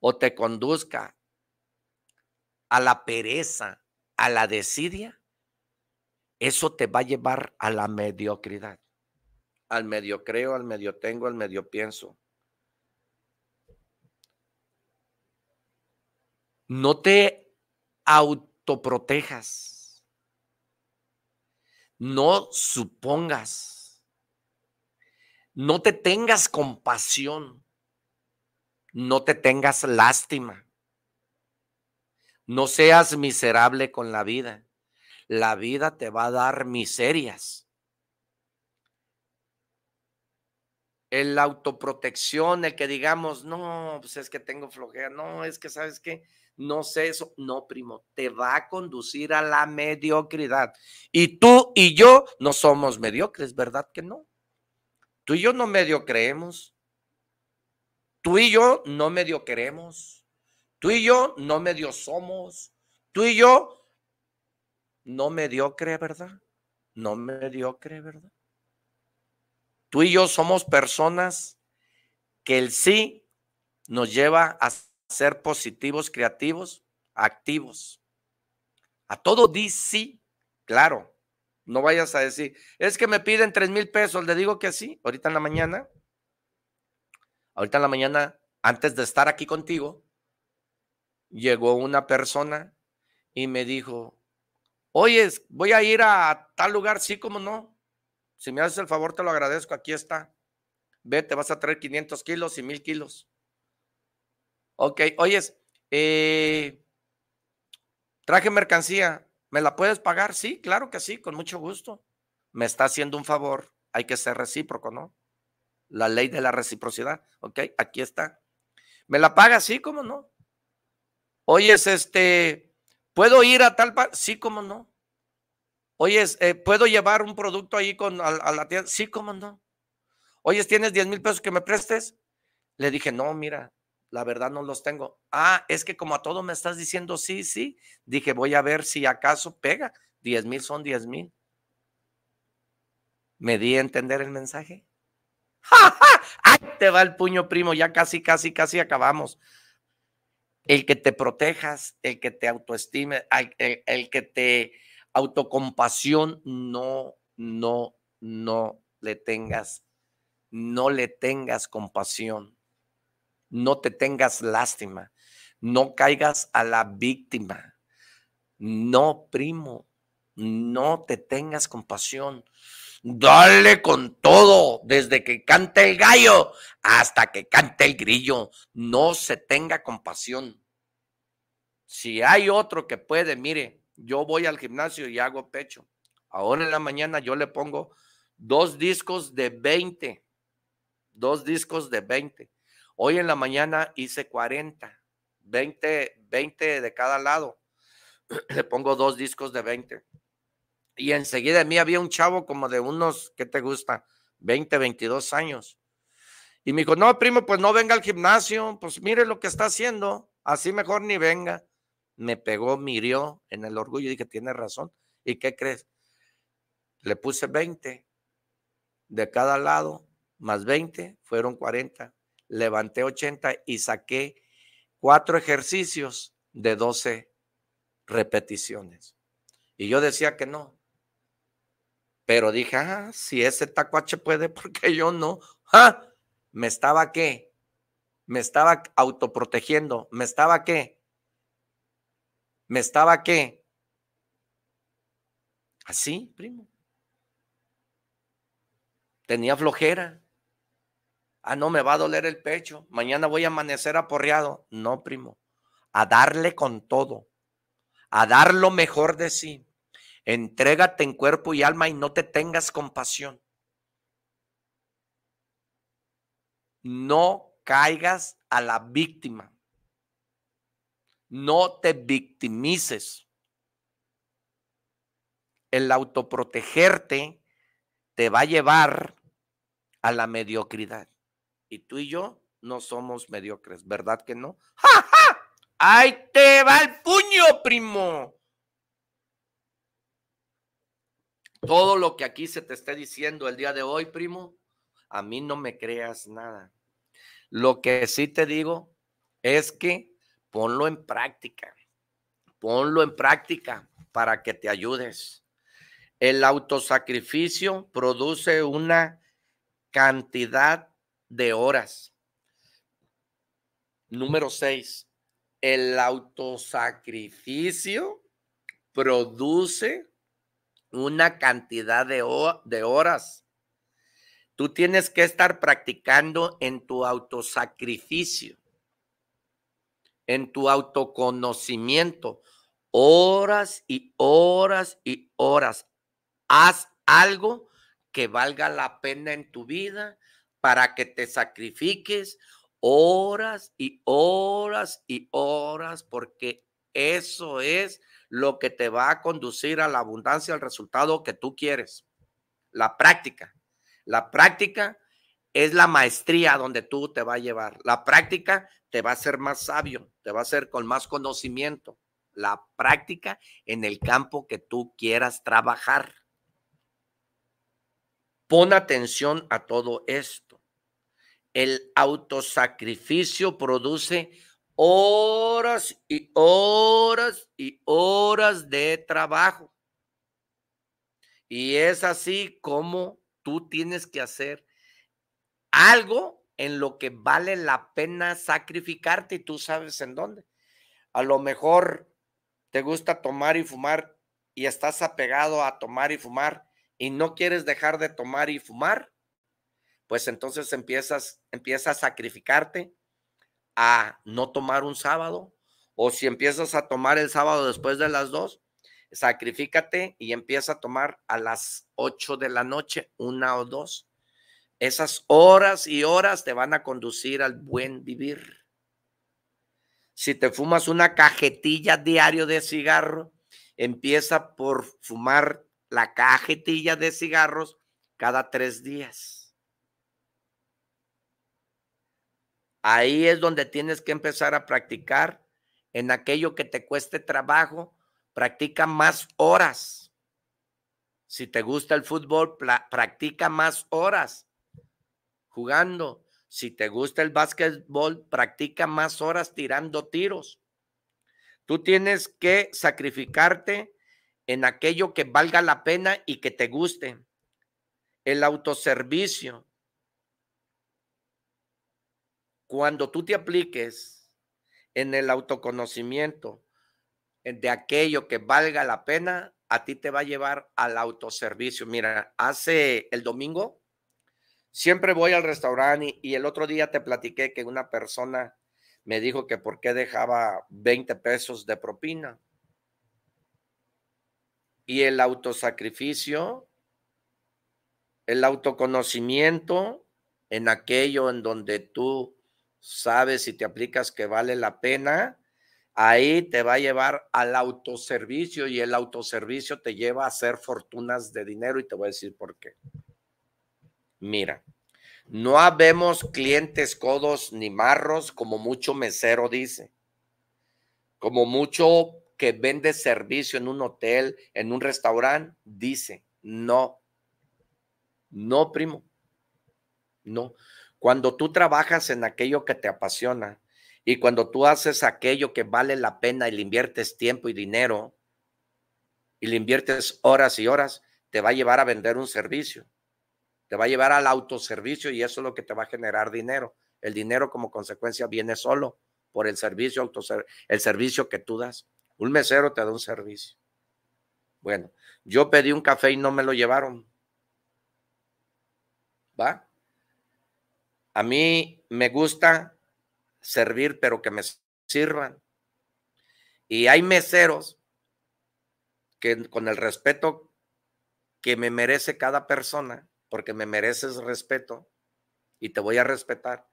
o te conduzca a la pereza, a la desidia, eso te va a llevar a la mediocridad, al medio creo, al medio tengo, al medio pienso. No te autoprotejas. No supongas no te tengas compasión. No te tengas lástima. No seas miserable con la vida. La vida te va a dar miserias. El autoprotección, el que digamos, no, pues es que tengo flojera, no, es que sabes que no sé eso. No, primo, te va a conducir a la mediocridad. Y tú y yo no somos mediocres, ¿verdad que no? Tú y yo no medio creemos. Tú y yo no medio queremos. Tú y yo no medio somos. Tú y yo no medio mediocre, ¿verdad? No medio mediocre, ¿verdad? Tú y yo somos personas que el sí nos lleva a ser positivos, creativos, activos. A todo di sí, claro. No vayas a decir, es que me piden tres mil pesos, le digo que sí, ahorita en la mañana, ahorita en la mañana, antes de estar aquí contigo, llegó una persona y me dijo, oyes voy a ir a tal lugar, sí como no, si me haces el favor te lo agradezco, aquí está, ve, te vas a traer 500 kilos y mil kilos. Ok, oyes, eh, traje mercancía, ¿Me la puedes pagar? Sí, claro que sí, con mucho gusto. Me está haciendo un favor, hay que ser recíproco, ¿no? La ley de la reciprocidad, ¿ok? Aquí está. ¿Me la paga? Sí, ¿cómo no? Oyes, este, ¿puedo ir a tal país? Sí, ¿cómo no? Oyes, eh, ¿puedo llevar un producto ahí con, a, a la tienda? Sí, ¿cómo no? Oyes, ¿tienes 10 mil pesos que me prestes? Le dije, no, mira, la verdad no los tengo. Ah, es que como a todo me estás diciendo sí, sí, dije, voy a ver si acaso pega. Diez mil son diez mil. ¿Me di a entender el mensaje? ¡Ja, ja! ¡Ay, te va el puño, primo! Ya casi, casi, casi acabamos. El que te protejas, el que te autoestime, el, el que te autocompasión, no, no, no le tengas, no le tengas compasión no te tengas lástima, no caigas a la víctima. No, primo, no te tengas compasión. Dale con todo, desde que cante el gallo hasta que cante el grillo. No se tenga compasión. Si hay otro que puede, mire, yo voy al gimnasio y hago pecho. Ahora en la mañana yo le pongo dos discos de 20, dos discos de 20. Hoy en la mañana hice 40, 20, 20 de cada lado. (clears throat) Le pongo dos discos de 20. Y enseguida de mí había un chavo como de unos, ¿qué te gusta? 20, 22 años. Y me dijo, no, primo, pues no venga al gimnasio, pues mire lo que está haciendo, así mejor ni venga. Me pegó, mirió en el orgullo y dije, tiene razón. ¿Y qué crees? Le puse 20 de cada lado, más 20, fueron 40 levanté 80 y saqué cuatro ejercicios de 12 repeticiones. Y yo decía que no. Pero dije, ah, si ese tacuache puede, (laughs) porque yo no. ¡Ah! Me estaba qué? Me estaba autoprotegiendo. ¿Me estaba qué? ¿Me estaba qué? Así, primo. Tenía flojera. Ah, no, me va a doler el pecho. Mañana voy a amanecer aporreado. No, primo. A darle con todo. A dar lo mejor de sí. Entrégate en cuerpo y alma y no te tengas compasión. No caigas a la víctima. No te victimices. El autoprotegerte te va a llevar a la mediocridad y tú y yo no somos mediocres, ¿verdad que no? ¡Ja, ja! ¡Ahí te va el puño, primo! Todo lo que aquí se te esté diciendo el día de hoy, primo, a mí no me creas nada. Lo que sí te digo es que ponlo en práctica, ponlo en práctica para que te ayudes. El autosacrificio produce una cantidad de horas. Número seis, el autosacrificio produce una cantidad de, de horas. Tú tienes que estar practicando en tu autosacrificio, en tu autoconocimiento, horas y horas y horas. Haz algo que valga la pena en tu vida para que te sacrifiques horas y horas y horas, porque eso es lo que te va a conducir a la abundancia, al resultado que tú quieres. La práctica. La práctica es la maestría donde tú te va a llevar. La práctica te va a hacer más sabio, te va a hacer con más conocimiento. La práctica en el campo que tú quieras trabajar. Pon atención a todo esto. El autosacrificio produce horas y horas y horas de trabajo. Y es así como tú tienes que hacer algo en lo que vale la pena sacrificarte y tú sabes en dónde. A lo mejor te gusta tomar y fumar y estás apegado a tomar y fumar y no quieres dejar de tomar y fumar pues entonces empiezas, empiezas a sacrificarte a no tomar un sábado, o si empiezas a tomar el sábado después de las dos, sacrifícate y empieza a tomar a las ocho de la noche, una o dos. Esas horas y horas te van a conducir al buen vivir. Si te fumas una cajetilla diario de cigarro, empieza por fumar la cajetilla de cigarros cada tres días. Ahí es donde tienes que empezar a practicar en aquello que te cueste trabajo, practica más horas. Si te gusta el fútbol, practica más horas jugando. Si te gusta el básquetbol, practica más horas tirando tiros. Tú tienes que sacrificarte en aquello que valga la pena y que te guste. El autoservicio, cuando tú te apliques en el autoconocimiento de aquello que valga la pena, a ti te va a llevar al autoservicio. Mira, hace el domingo, siempre voy al restaurante y, el otro día te platiqué que una persona me dijo que por qué dejaba 20 pesos de propina. Y el autosacrificio, el autoconocimiento en aquello en donde tú sabes si te aplicas que vale la pena, ahí te va a llevar al autoservicio y el autoservicio te lleva a hacer fortunas de dinero y te voy a decir por qué. Mira, no habemos clientes codos ni marros, como mucho mesero dice, como mucho que vende servicio en un hotel, en un restaurante, dice, no, no, primo, no. Cuando tú trabajas en aquello que te apasiona y cuando tú haces aquello que vale la pena y le inviertes tiempo y dinero y le inviertes horas y horas, te va a llevar a vender un servicio, te va a llevar al autoservicio y eso es lo que te va a generar dinero. El dinero como consecuencia viene solo por el servicio, el servicio que tú das. Un mesero te da un servicio. Bueno, yo pedí un café y no me lo llevaron. ¿Va? A mí me gusta servir, pero que me sirvan. Y hay meseros que con el respeto que me merece cada persona, porque me mereces respeto y te voy a respetar,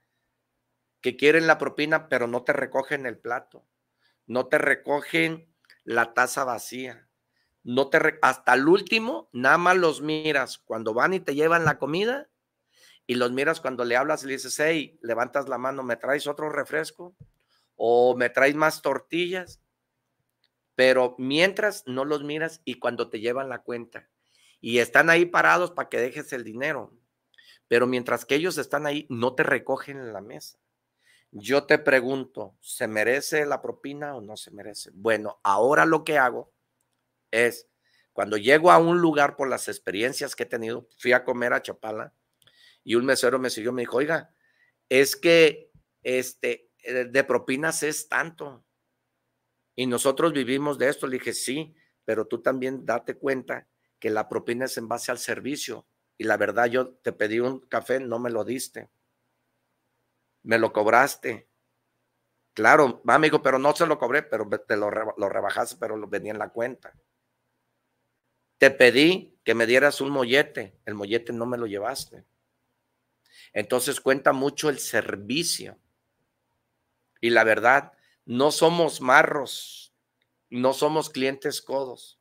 que quieren la propina, pero no te recogen el plato, no te recogen la taza vacía, no te hasta el último nada más los miras cuando van y te llevan la comida y los miras cuando le hablas y le dices, hey, levantas la mano, ¿me traes otro refresco? ¿O me traes más tortillas? Pero mientras no los miras y cuando te llevan la cuenta y están ahí parados para que dejes el dinero, pero mientras que ellos están ahí, no te recogen en la mesa. Yo te pregunto, ¿se merece la propina o no se merece? Bueno, ahora lo que hago es, cuando llego a un lugar por las experiencias que he tenido, fui a comer a Chapala y un mesero me siguió, me dijo, oiga, es que este, eh, de propinas es tanto. Y nosotros vivimos de esto. Le dije, sí, pero tú también date cuenta que la propina es en base al servicio. Y la verdad, yo te pedí un café, no me lo diste. Me lo cobraste. Claro, va, amigo, pero no se lo cobré, pero te lo, rebajaste, pero lo venía en la cuenta. Te pedí que me dieras un mollete, el mollete no me lo llevaste. Entonces cuenta mucho el servicio. Y la verdad, no somos marros, no somos clientes codos.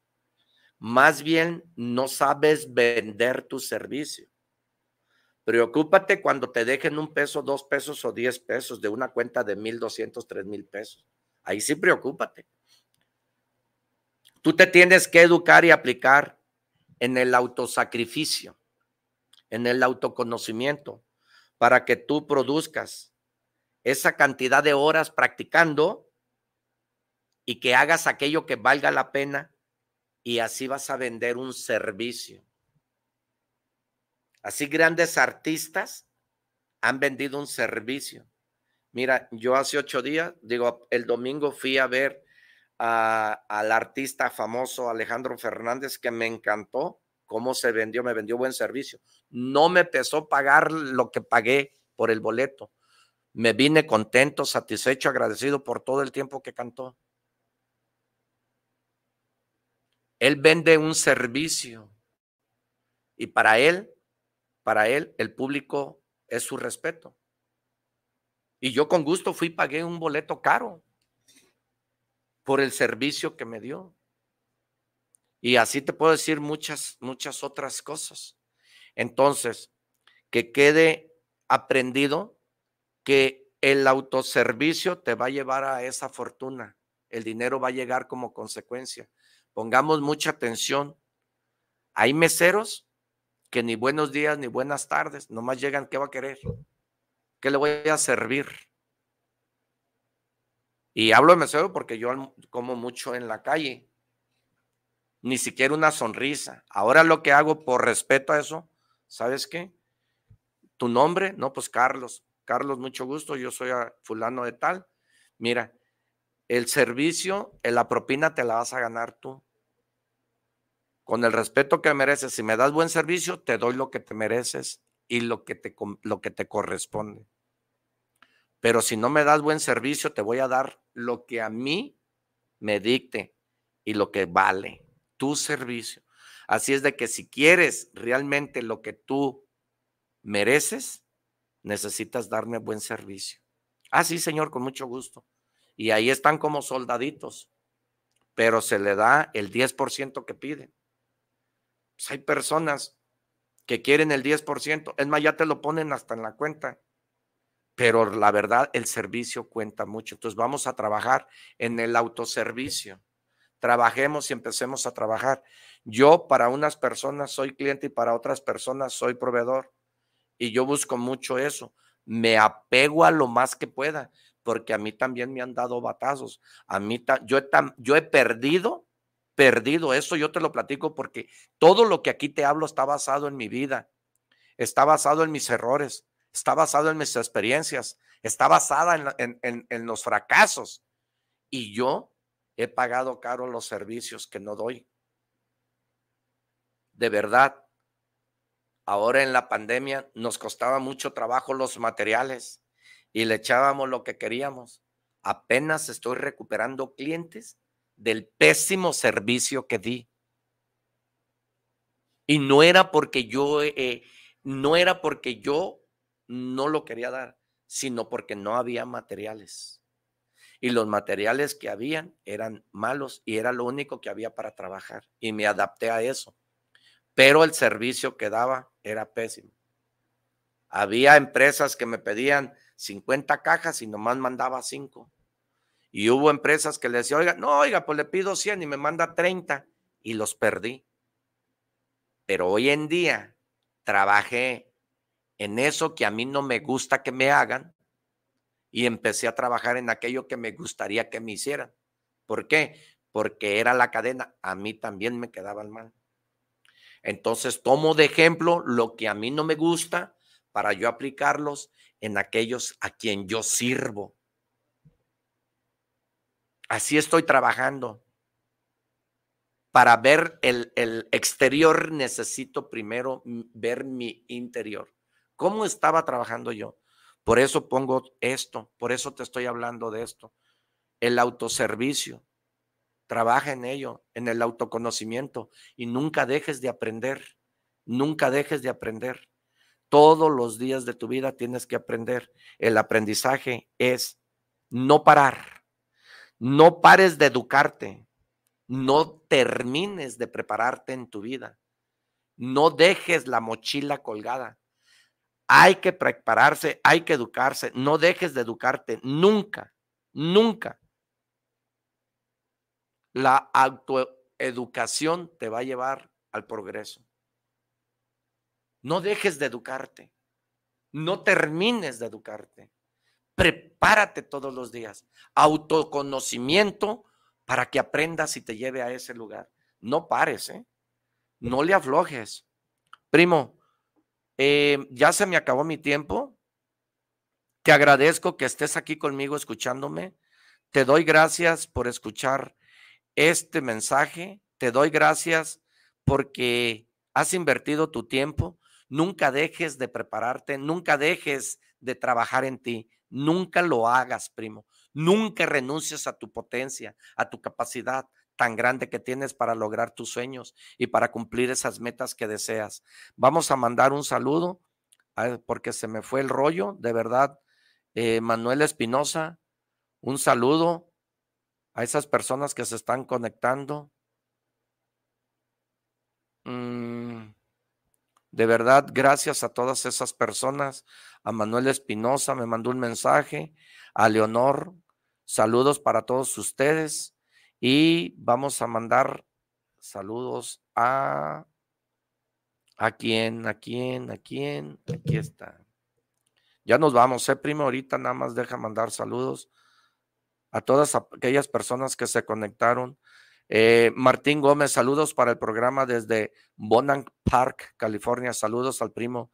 Más bien, no sabes vender tu servicio. Preocúpate cuando te dejen un peso, dos pesos o diez pesos de una cuenta de mil doscientos, tres mil pesos. Ahí sí preocúpate. Tú te tienes que educar y aplicar en el autosacrificio en el autoconocimiento para que tú produzcas esa cantidad de horas practicando y que hagas aquello que valga la pena y así vas a vender un servicio. Así grandes artistas han vendido un servicio. Mira, yo hace ocho días, digo, el domingo fui a ver al artista famoso Alejandro Fernández que me encantó cómo se vendió, me vendió buen servicio. No me pesó pagar lo que pagué por el boleto. Me vine contento, satisfecho, agradecido por todo el tiempo que cantó. Él vende un servicio y para él, para él, el público es su respeto. Y yo con gusto fui y pagué un boleto caro por el servicio que me dio. Y así te puedo decir muchas, muchas otras cosas. Entonces, que quede aprendido que el autoservicio te va a llevar a esa fortuna. El dinero va a llegar como consecuencia. Pongamos mucha atención. Hay meseros que ni buenos días ni buenas tardes, nomás llegan, ¿qué va a querer? ¿Qué le voy a servir? Y hablo de mesero porque yo como mucho en la calle ni siquiera una sonrisa. Ahora lo que hago por respeto a eso, ¿sabes qué? ¿Tu nombre? No, pues Carlos. Carlos, mucho gusto, yo soy fulano de tal. Mira, el servicio, eh, la propina te la vas a ganar tú. Con el respeto que mereces, si me das buen servicio, te doy lo que te mereces y lo que te, lo que te corresponde. Pero si no me das buen servicio, te voy a dar lo que a mí me dicte y lo que vale tu servicio. Así es de que si quieres realmente lo que tú mereces, necesitas darme buen servicio. Ah, sí, señor, con mucho gusto. Y ahí están como soldaditos, pero se le da el 10% que piden. Pues, hay personas que quieren el 10%, es más, ya te lo ponen hasta en la cuenta pero la verdad el servicio cuenta mucho. Entonces vamos a trabajar en el autoservicio trabajemos y empecemos a trabajar. Yo para unas personas soy cliente y para otras personas soy proveedor. Y yo busco mucho eso. Me apego a lo más que pueda, porque a mí también me han dado batazos. A mí yo he, yo he perdido, perdido eso. Yo te lo platico porque todo lo que aquí te hablo está basado en mi vida, está basado en mis errores, está basado en mis experiencias, está basada en los fracasos. Y yo He pagado caro los servicios que no doy. De verdad, ahora en la pandemia nos costaba mucho trabajo los materiales y le echábamos lo que queríamos. Apenas estoy recuperando clientes del pésimo servicio que di. Y no era porque yo, eh, eh, no era porque yo no lo quería dar, sino porque no había materiales y los materiales que habían eran malos y era lo único que había para trabajar y me adapté a eso. Pero el servicio que daba era pésimo. Había empresas que me pedían 50 cajas y nomás mandaba 5. Y hubo empresas que le decía, oiga, no, oiga, pues le pido 100 y me manda 30 y los perdí. Pero hoy en día trabajé en eso que a mí no me gusta que me hagan y empecé a trabajar en aquello que me gustaría que me hicieran. ¿Por qué? Porque era la cadena, a mí también me quedaba el mal. Entonces tomo de ejemplo lo que a mí no me gusta para yo aplicarlos en aquellos a quien yo sirvo. Así estoy trabajando. Para ver el, el exterior necesito primero ver mi interior. ¿Cómo estaba trabajando yo? Por eso pongo esto, por eso te estoy hablando de esto. El autoservicio, trabaja en ello, en el autoconocimiento y nunca dejes de aprender, nunca dejes de aprender. Todos los días de tu vida tienes que aprender. El aprendizaje es no parar, no pares de educarte, no termines de prepararte en tu vida, no dejes la mochila colgada. Hay que prepararse, hay que educarse. No dejes de educarte nunca, nunca. La autoeducación te va a llevar al progreso. No dejes de educarte. No termines de educarte. Prepárate todos los días. Autoconocimiento para que aprendas y te lleve a ese lugar. No pares, ¿eh? No le aflojes. Primo, eh, ya se me acabó mi tiempo. Te agradezco que estés aquí conmigo escuchándome. Te doy gracias por escuchar este mensaje. Te doy gracias porque has invertido tu tiempo. Nunca dejes de prepararte, nunca dejes de trabajar en ti. Nunca lo hagas, primo. Nunca renuncies a tu potencia, a tu capacidad, tan grande que tienes para lograr tus sueños y para cumplir esas metas que deseas. Vamos a mandar un saludo porque se me fue el rollo, de verdad. Eh, Manuel Espinosa, un saludo a esas personas que se están conectando. Mm, de verdad, gracias a todas esas personas. A Manuel Espinosa me mandó un mensaje. A Leonor, saludos para todos ustedes. Y vamos a mandar saludos a... ¿A quién? ¿A quién? ¿A quién? Aquí está. Ya nos vamos, ¿eh, primo? Ahorita nada más deja mandar saludos a todas aquellas personas que se conectaron. Eh, Martín Gómez, saludos para el programa desde Bonan Park, California. Saludos al primo.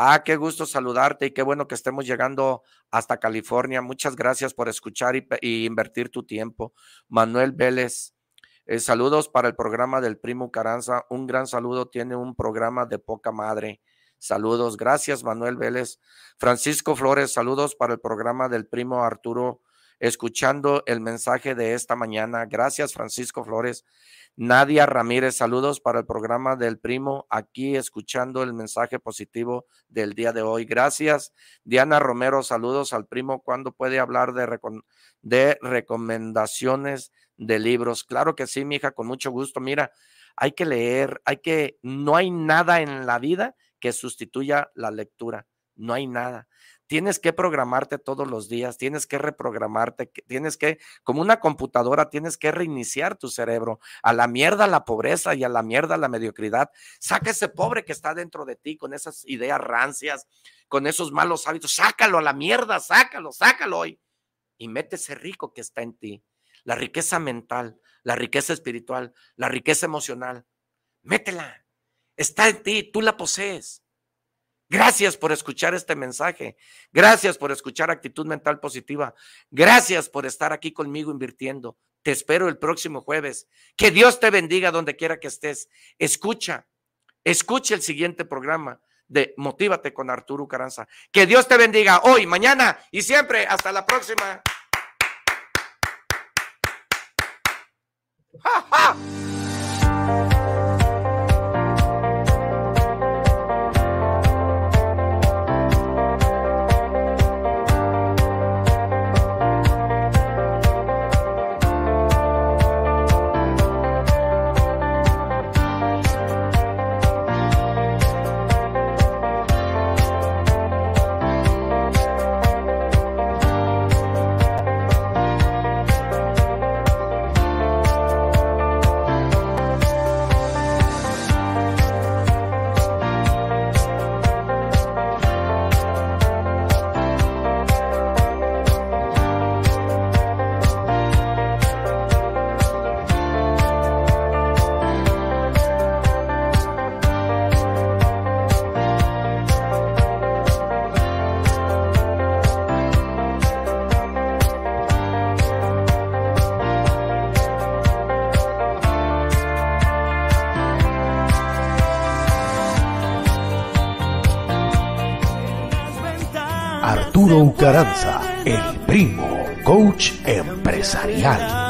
Ah, qué gusto saludarte y qué bueno que estemos llegando hasta California. Muchas gracias por escuchar y, invertir tu tiempo. Manuel Vélez, eh, saludos para el programa del primo Caranza. Un gran saludo, tiene un programa de poca madre. Saludos, gracias Manuel Vélez. Francisco Flores, saludos para el programa del primo Arturo escuchando el mensaje de esta mañana. Gracias, Francisco Flores. Nadia Ramírez, saludos para el programa del primo, aquí escuchando el mensaje positivo del día de hoy. Gracias. Diana Romero, saludos al primo. ¿Cuándo puede hablar de, de recomendaciones de libros? Claro que sí, hija. con mucho gusto. Mira, hay que leer, hay que, no hay nada en la vida que sustituya la lectura, no hay nada tienes que programarte todos los días, tienes que reprogramarte, tienes que, como una computadora, tienes que reiniciar tu cerebro. A la mierda la pobreza y a la mierda la mediocridad. Saca ese pobre que está dentro de ti con esas ideas rancias, con esos malos hábitos. Sácalo a la mierda, sácalo, sácalo hoy. Y mete ese rico que está en ti. La riqueza mental, la riqueza espiritual, la riqueza emocional. Métela. Está en ti, tú la posees. Gracias por escuchar este mensaje. Gracias por escuchar Actitud Mental Positiva. Gracias por estar aquí conmigo invirtiendo. Te espero el próximo jueves. Que Dios te bendiga donde quiera que estés. Escucha, escuche el siguiente programa de Motívate con Arturo Caranza. Que Dios te bendiga hoy, mañana y siempre. Hasta la próxima. ¡Ja, (laughs) ja! el primo, coach empresarial.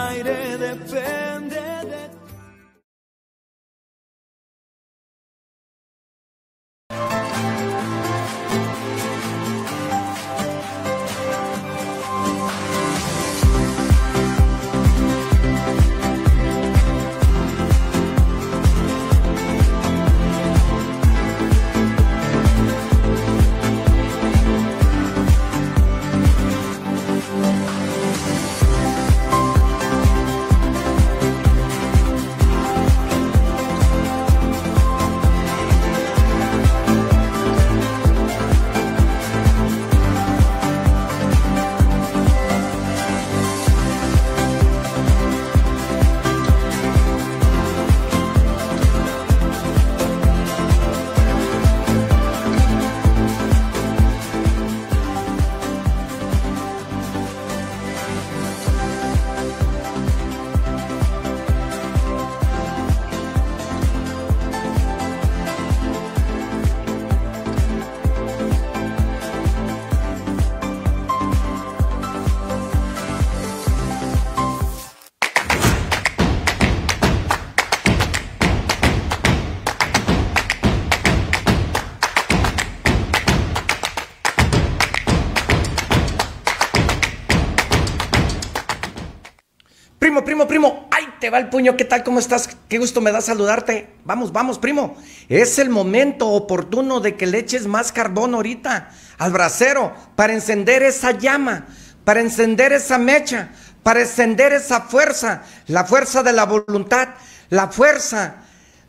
el puño? ¿Qué tal? ¿Cómo estás? Qué gusto me da saludarte. Vamos, vamos, primo. Es el momento oportuno de que le eches más carbón ahorita al brasero para encender esa llama, para encender esa mecha, para encender esa fuerza, la fuerza de la voluntad, la fuerza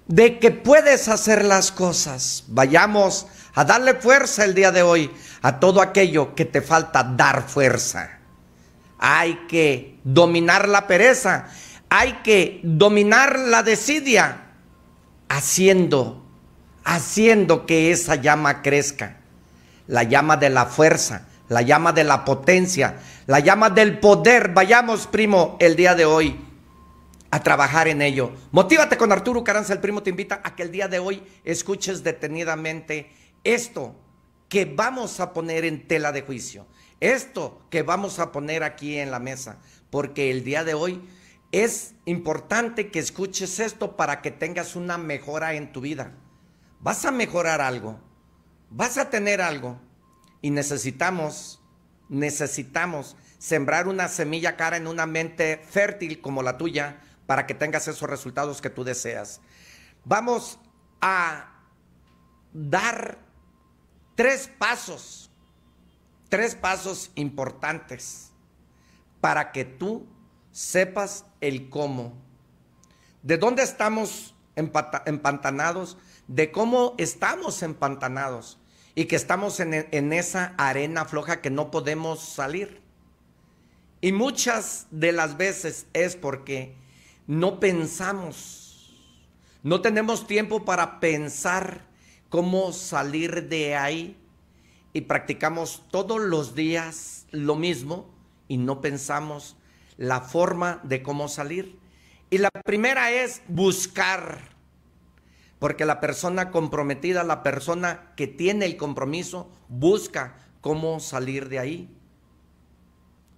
de que puedes hacer las cosas. Vayamos a darle fuerza el día de hoy a todo aquello que te falta dar fuerza. Hay que dominar la pereza hay que dominar la desidia haciendo, haciendo que esa llama crezca. La llama de la fuerza, la llama de la potencia, la llama del poder. Vayamos, primo, el día de hoy a trabajar en ello. Motívate con Arturo Caranza, el primo te invita a que el día de hoy escuches detenidamente esto que vamos a poner en tela de juicio, esto que vamos a poner aquí en la mesa, porque el día de hoy es importante que escuches esto para que tengas una mejora en tu vida. Vas a mejorar algo, vas a tener algo y necesitamos, necesitamos sembrar una semilla cara en una mente fértil como la tuya para que tengas esos resultados que tú deseas. Vamos a dar tres pasos, tres pasos importantes para que tú sepas el cómo. ¿De dónde estamos empantanados? ¿De cómo estamos empantanados? Y que estamos en, esa arena floja que no podemos salir. Y muchas de las veces es porque no pensamos, no tenemos tiempo para pensar cómo salir de ahí y practicamos todos los días lo mismo y no pensamos la forma de cómo salir. Y la primera es buscar, porque la persona comprometida, la persona que tiene el compromiso, busca cómo salir de ahí.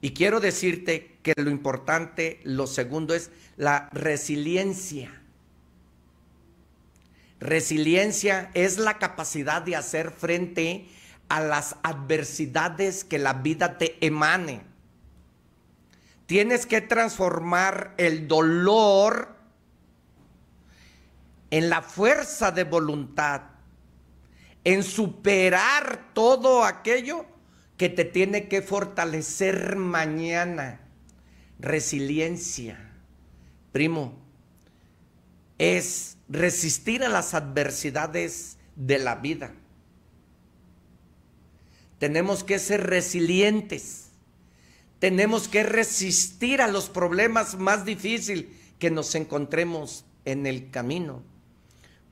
Y quiero decirte que lo importante, lo segundo es la resiliencia. Resiliencia es la capacidad de hacer frente a las adversidades que la vida te emane. Tienes que transformar el dolor en la fuerza de voluntad, en superar todo aquello que te tiene que fortalecer mañana. Resiliencia, primo, es resistir a las adversidades de la vida. Tenemos que ser resilientes tenemos que resistir a los problemas más difíciles que nos encontremos en el camino.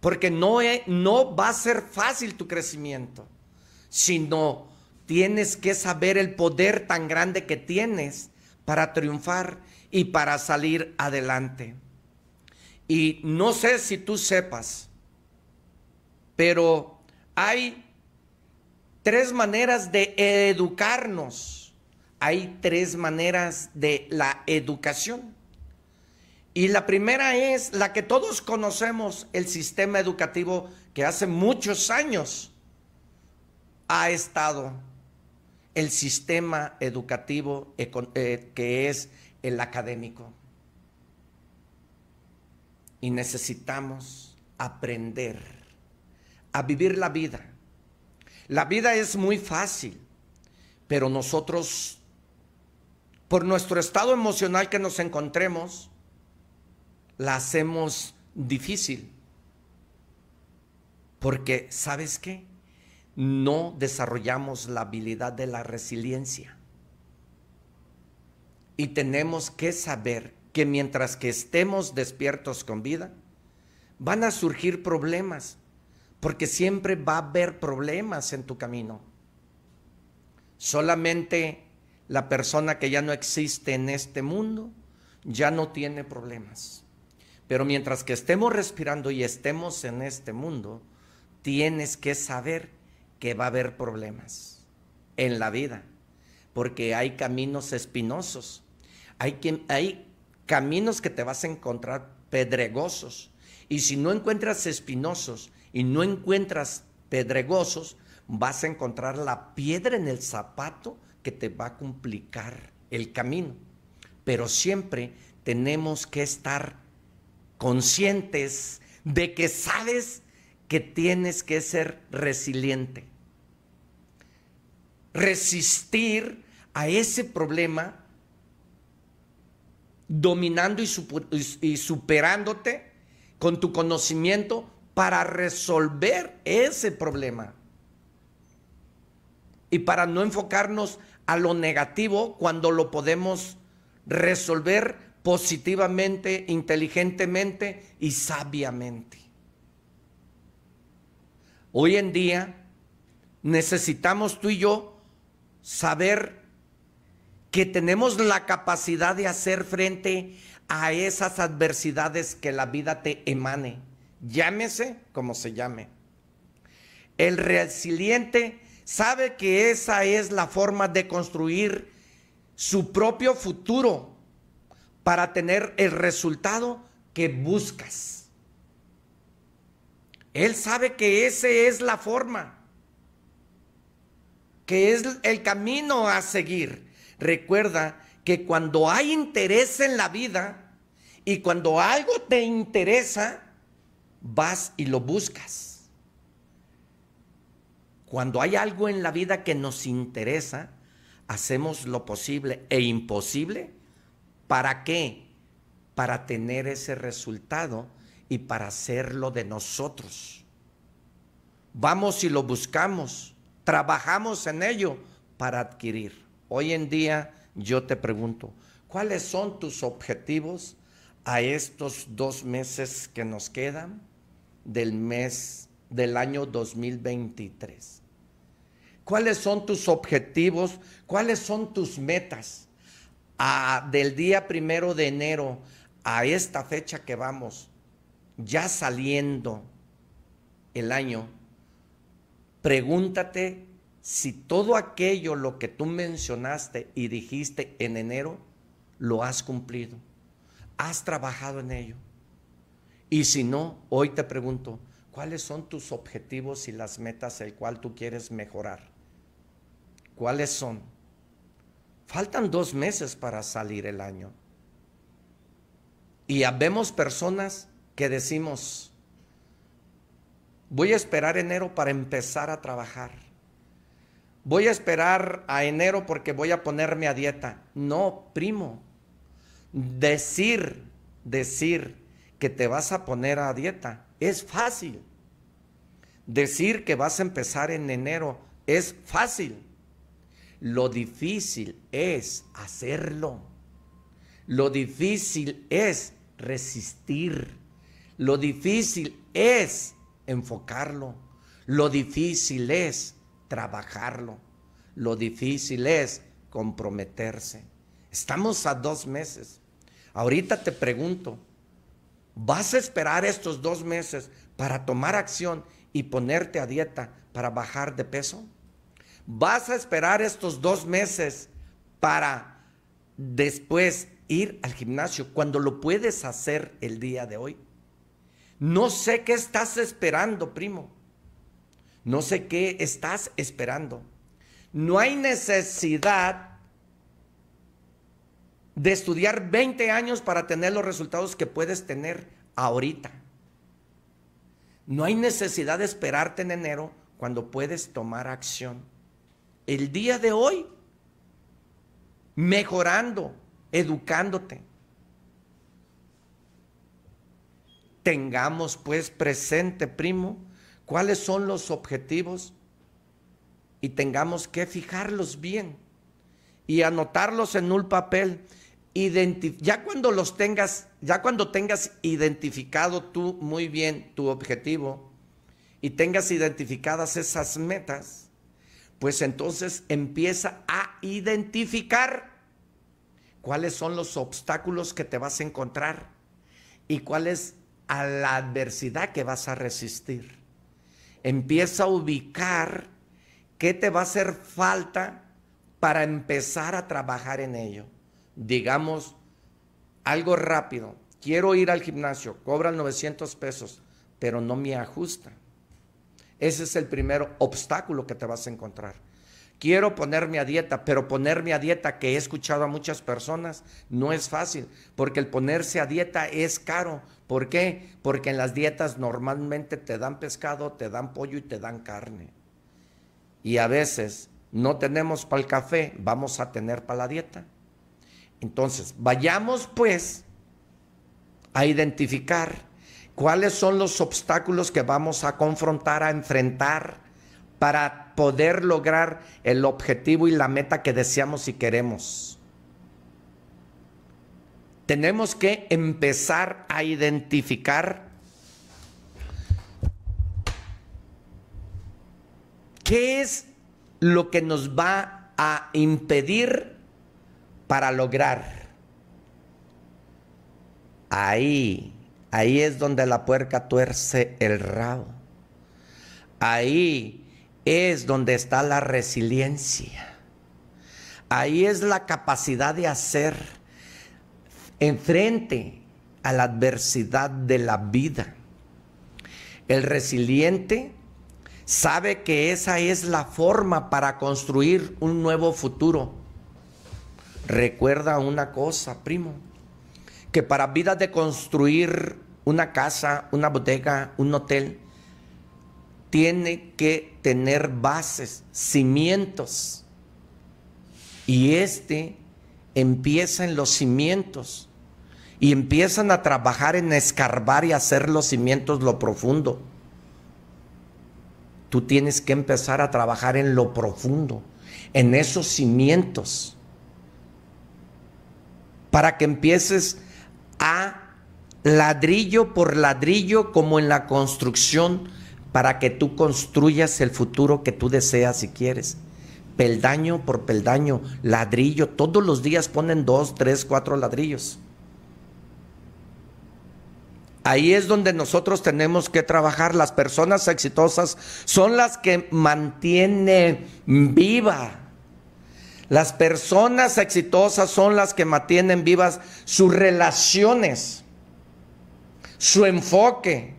Porque no, no va a ser fácil tu crecimiento, sino tienes que saber el poder tan grande que tienes para triunfar y para salir adelante. Y no sé si tú sepas, pero hay tres maneras de educarnos hay tres maneras de la educación. Y la primera es la que todos conocemos, el sistema educativo que hace muchos años ha estado, el sistema educativo eh, que es el académico. Y necesitamos aprender a vivir la vida. La vida es muy fácil, pero nosotros por nuestro estado emocional que nos encontremos, la hacemos difícil. Porque, ¿sabes qué? No desarrollamos la habilidad de la resiliencia. Y tenemos que saber que mientras que estemos despiertos con vida, van a surgir problemas, porque siempre va a haber problemas en tu camino. Solamente la persona que ya no existe en este mundo ya no tiene problemas. Pero mientras que estemos respirando y estemos en este mundo, tienes que saber que va a haber problemas en la vida, porque hay caminos espinosos, hay, hay caminos que te vas a encontrar pedregosos, y si no encuentras espinosos y no encuentras pedregosos, vas a encontrar la piedra en el zapato que te va a complicar el camino. Pero siempre tenemos que estar conscientes de que sabes que tienes que ser resiliente. Resistir a ese problema dominando y, superándote con tu conocimiento para resolver ese problema y para no enfocarnos a lo negativo cuando lo podemos resolver positivamente, inteligentemente y sabiamente. Hoy en día necesitamos tú y yo saber que tenemos la capacidad de hacer frente a esas adversidades que la vida te emane. Llámese como se llame. El resiliente sabe que esa es la forma de construir su propio futuro para tener el resultado que buscas. Él sabe que esa es la forma, que es el camino a seguir. Recuerda que cuando hay interés en la vida y cuando algo te interesa, vas y lo buscas. Cuando hay algo en la vida que nos interesa, hacemos lo posible e imposible. ¿Para qué? Para tener ese resultado y para hacerlo de nosotros. Vamos y lo buscamos, trabajamos en ello para adquirir. Hoy en día yo te pregunto, ¿cuáles son tus objetivos a estos dos meses que nos quedan del mes del año 2023? cuáles son tus objetivos, cuáles son tus metas del día primero de enero a esta fecha que vamos, ya saliendo el año, pregúntate si todo aquello lo que tú mencionaste y dijiste en enero lo has cumplido, has trabajado en ello. Y si no, hoy te pregunto, ¿cuáles son tus objetivos y las metas el cual tú quieres mejorar? ¿Cuáles son? Faltan dos meses para salir el año. Y habemos personas que decimos, voy a esperar enero para empezar a trabajar. Voy a esperar a enero porque voy a ponerme a dieta. No, primo. Decir, decir que te vas a poner a dieta es fácil. Decir que vas a empezar en enero es fácil. Lo difícil es hacerlo. Lo difícil es resistir. Lo difícil es enfocarlo. Lo difícil es trabajarlo. Lo difícil es comprometerse. Estamos a dos meses. Ahorita te pregunto, ¿vas a esperar estos dos meses para tomar acción y ponerte a dieta para bajar de peso? vas a esperar estos dos meses para después ir al gimnasio cuando lo puedes hacer el día de hoy. No sé qué estás esperando, primo. No sé qué estás esperando. No hay necesidad de estudiar 20 años para tener los resultados que puedes tener ahorita. No hay necesidad de esperarte en enero cuando puedes tomar acción el día de hoy mejorando, educándote. Tengamos pues presente, primo, cuáles son los objetivos y tengamos que fijarlos bien y anotarlos en un papel. ya cuando los tengas, ya cuando tengas identificado tú muy bien tu objetivo y tengas identificadas esas metas, pues entonces empieza a identificar cuáles son los obstáculos que te vas a encontrar y cuál es la adversidad que vas a resistir. Empieza a ubicar qué te va a hacer falta para empezar a trabajar en ello. Digamos, algo rápido, quiero ir al gimnasio, cobran 900 pesos, pero no me ajusta. Ese es el primer obstáculo que te vas a encontrar. Quiero ponerme a dieta, pero ponerme a dieta, que he escuchado a muchas personas, no es fácil, porque el ponerse a dieta es caro. ¿Por qué? Porque en las dietas normalmente te dan pescado, te dan pollo y te dan carne. Y a veces no tenemos para el café, vamos a tener para la dieta. Entonces, vayamos pues a identificar cuáles son los obstáculos que vamos a confrontar, a enfrentar para poder lograr el objetivo y la meta que deseamos y queremos. Tenemos que empezar a identificar qué es lo que nos va a impedir para lograr. Ahí Ahí es donde la puerca tuerce el rabo. Ahí es donde está la resiliencia. Ahí es la capacidad de hacer enfrente a la adversidad de la vida. El resiliente sabe que esa es la forma para construir un nuevo futuro. Recuerda una cosa, primo que para vida de construir una casa, una bodega, un hotel, tiene que tener bases, cimientos. Y este empieza en los cimientos. Y empiezan a trabajar en escarbar y hacer los cimientos lo profundo. Tú tienes que empezar a trabajar en lo profundo, en esos cimientos. Para que empieces a ladrillo por ladrillo como en la construcción para que tú construyas el futuro que tú deseas y quieres. Peldaño por peldaño, ladrillo, todos los días ponen dos, tres, cuatro ladrillos. Ahí es donde nosotros tenemos que trabajar. Las personas exitosas son las que mantienen viva las personas exitosas son las que mantienen vivas sus relaciones, su enfoque.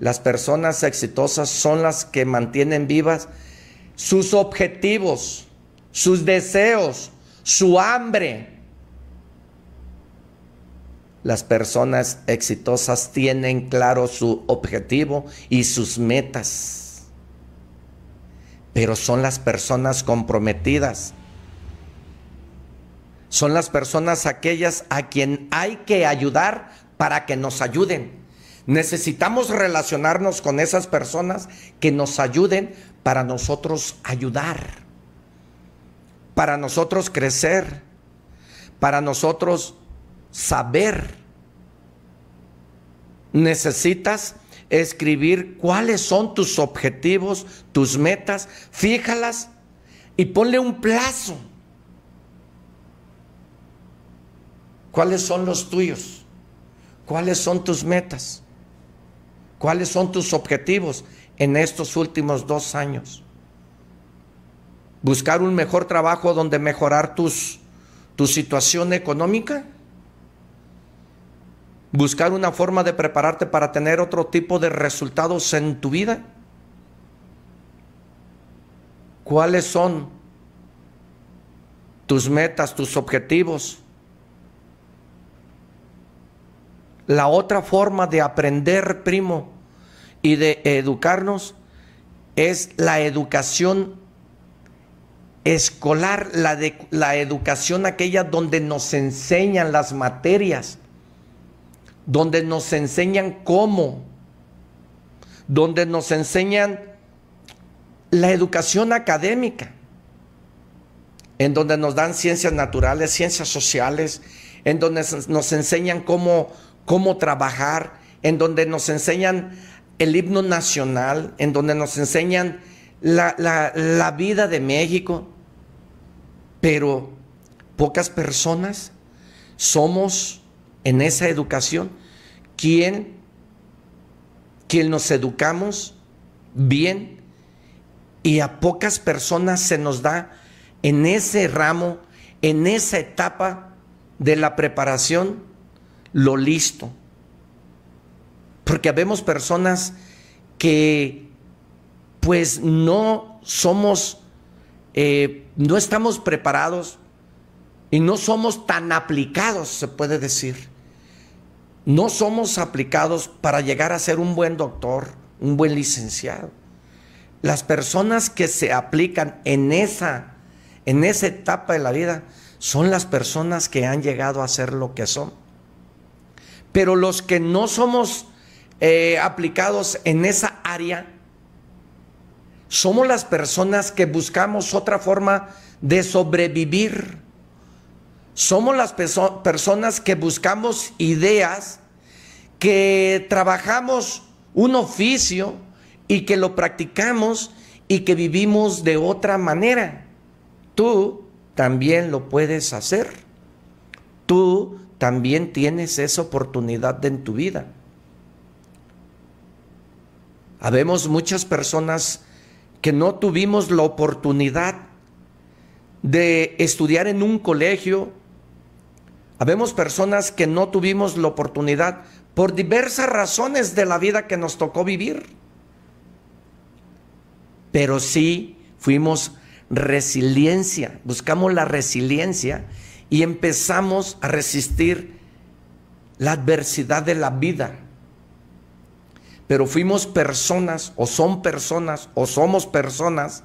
Las personas exitosas son las que mantienen vivas sus objetivos, sus deseos, su hambre. Las personas exitosas tienen claro su objetivo y sus metas pero son las personas comprometidas. Son las personas aquellas a quien hay que ayudar para que nos ayuden. Necesitamos relacionarnos con esas personas que nos ayuden para nosotros ayudar, para nosotros crecer, para nosotros saber. Necesitas escribir cuáles son tus objetivos, tus metas, fíjalas y ponle un plazo. ¿Cuáles son los tuyos? ¿Cuáles son tus metas? ¿Cuáles son tus objetivos en estos últimos dos años? Buscar un mejor trabajo donde mejorar tus, tu situación económica buscar una forma de prepararte para tener otro tipo de resultados en tu vida? ¿Cuáles son tus metas, tus objetivos? La otra forma de aprender, primo, y de educarnos es la educación escolar, la, la educación aquella donde nos enseñan las materias donde nos enseñan cómo, donde nos enseñan la educación académica, en donde nos dan ciencias naturales, ciencias sociales, en donde nos enseñan cómo, cómo trabajar, en donde nos enseñan el himno nacional, en donde nos enseñan la vida de México, pero pocas personas somos en esa educación quien, quien nos educamos bien y a pocas personas se nos da en ese ramo, en esa etapa de la preparación, lo listo. Porque vemos personas que pues no somos, eh, no estamos preparados y no somos tan aplicados, se puede decir. No somos aplicados para llegar a ser un buen doctor, un buen licenciado. Las personas que se aplican en esa, en esa etapa de la vida son las personas que han llegado a ser lo que son. Pero los que no somos eh, aplicados en esa área, somos las personas que buscamos otra forma de sobrevivir somos las personas que buscamos ideas, que trabajamos un oficio y que lo practicamos y que vivimos de otra manera. Tú también lo puedes hacer. Tú también tienes esa oportunidad en tu vida. Habemos muchas personas que no tuvimos la oportunidad de estudiar en un colegio, Habemos personas que no tuvimos la oportunidad por diversas razones de la vida que nos tocó vivir. Pero sí fuimos resiliencia, buscamos la resiliencia y empezamos a resistir la adversidad de la vida. Pero fuimos personas, o son personas, o somos personas,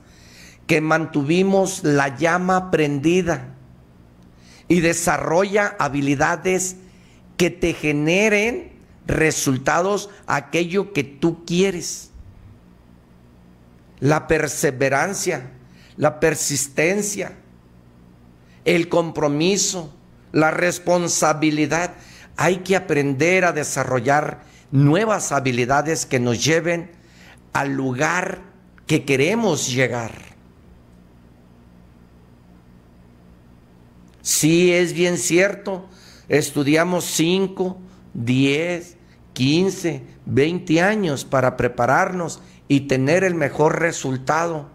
que mantuvimos la llama prendida y desarrolla habilidades que te generen resultados aquello que tú quieres. La perseverancia, la persistencia, el compromiso, la responsabilidad. Hay que aprender a desarrollar nuevas habilidades que nos lleven al lugar que queremos llegar. Sí es bien cierto, estudiamos 5, 10, 15, 20 años para prepararnos y tener el mejor resultado,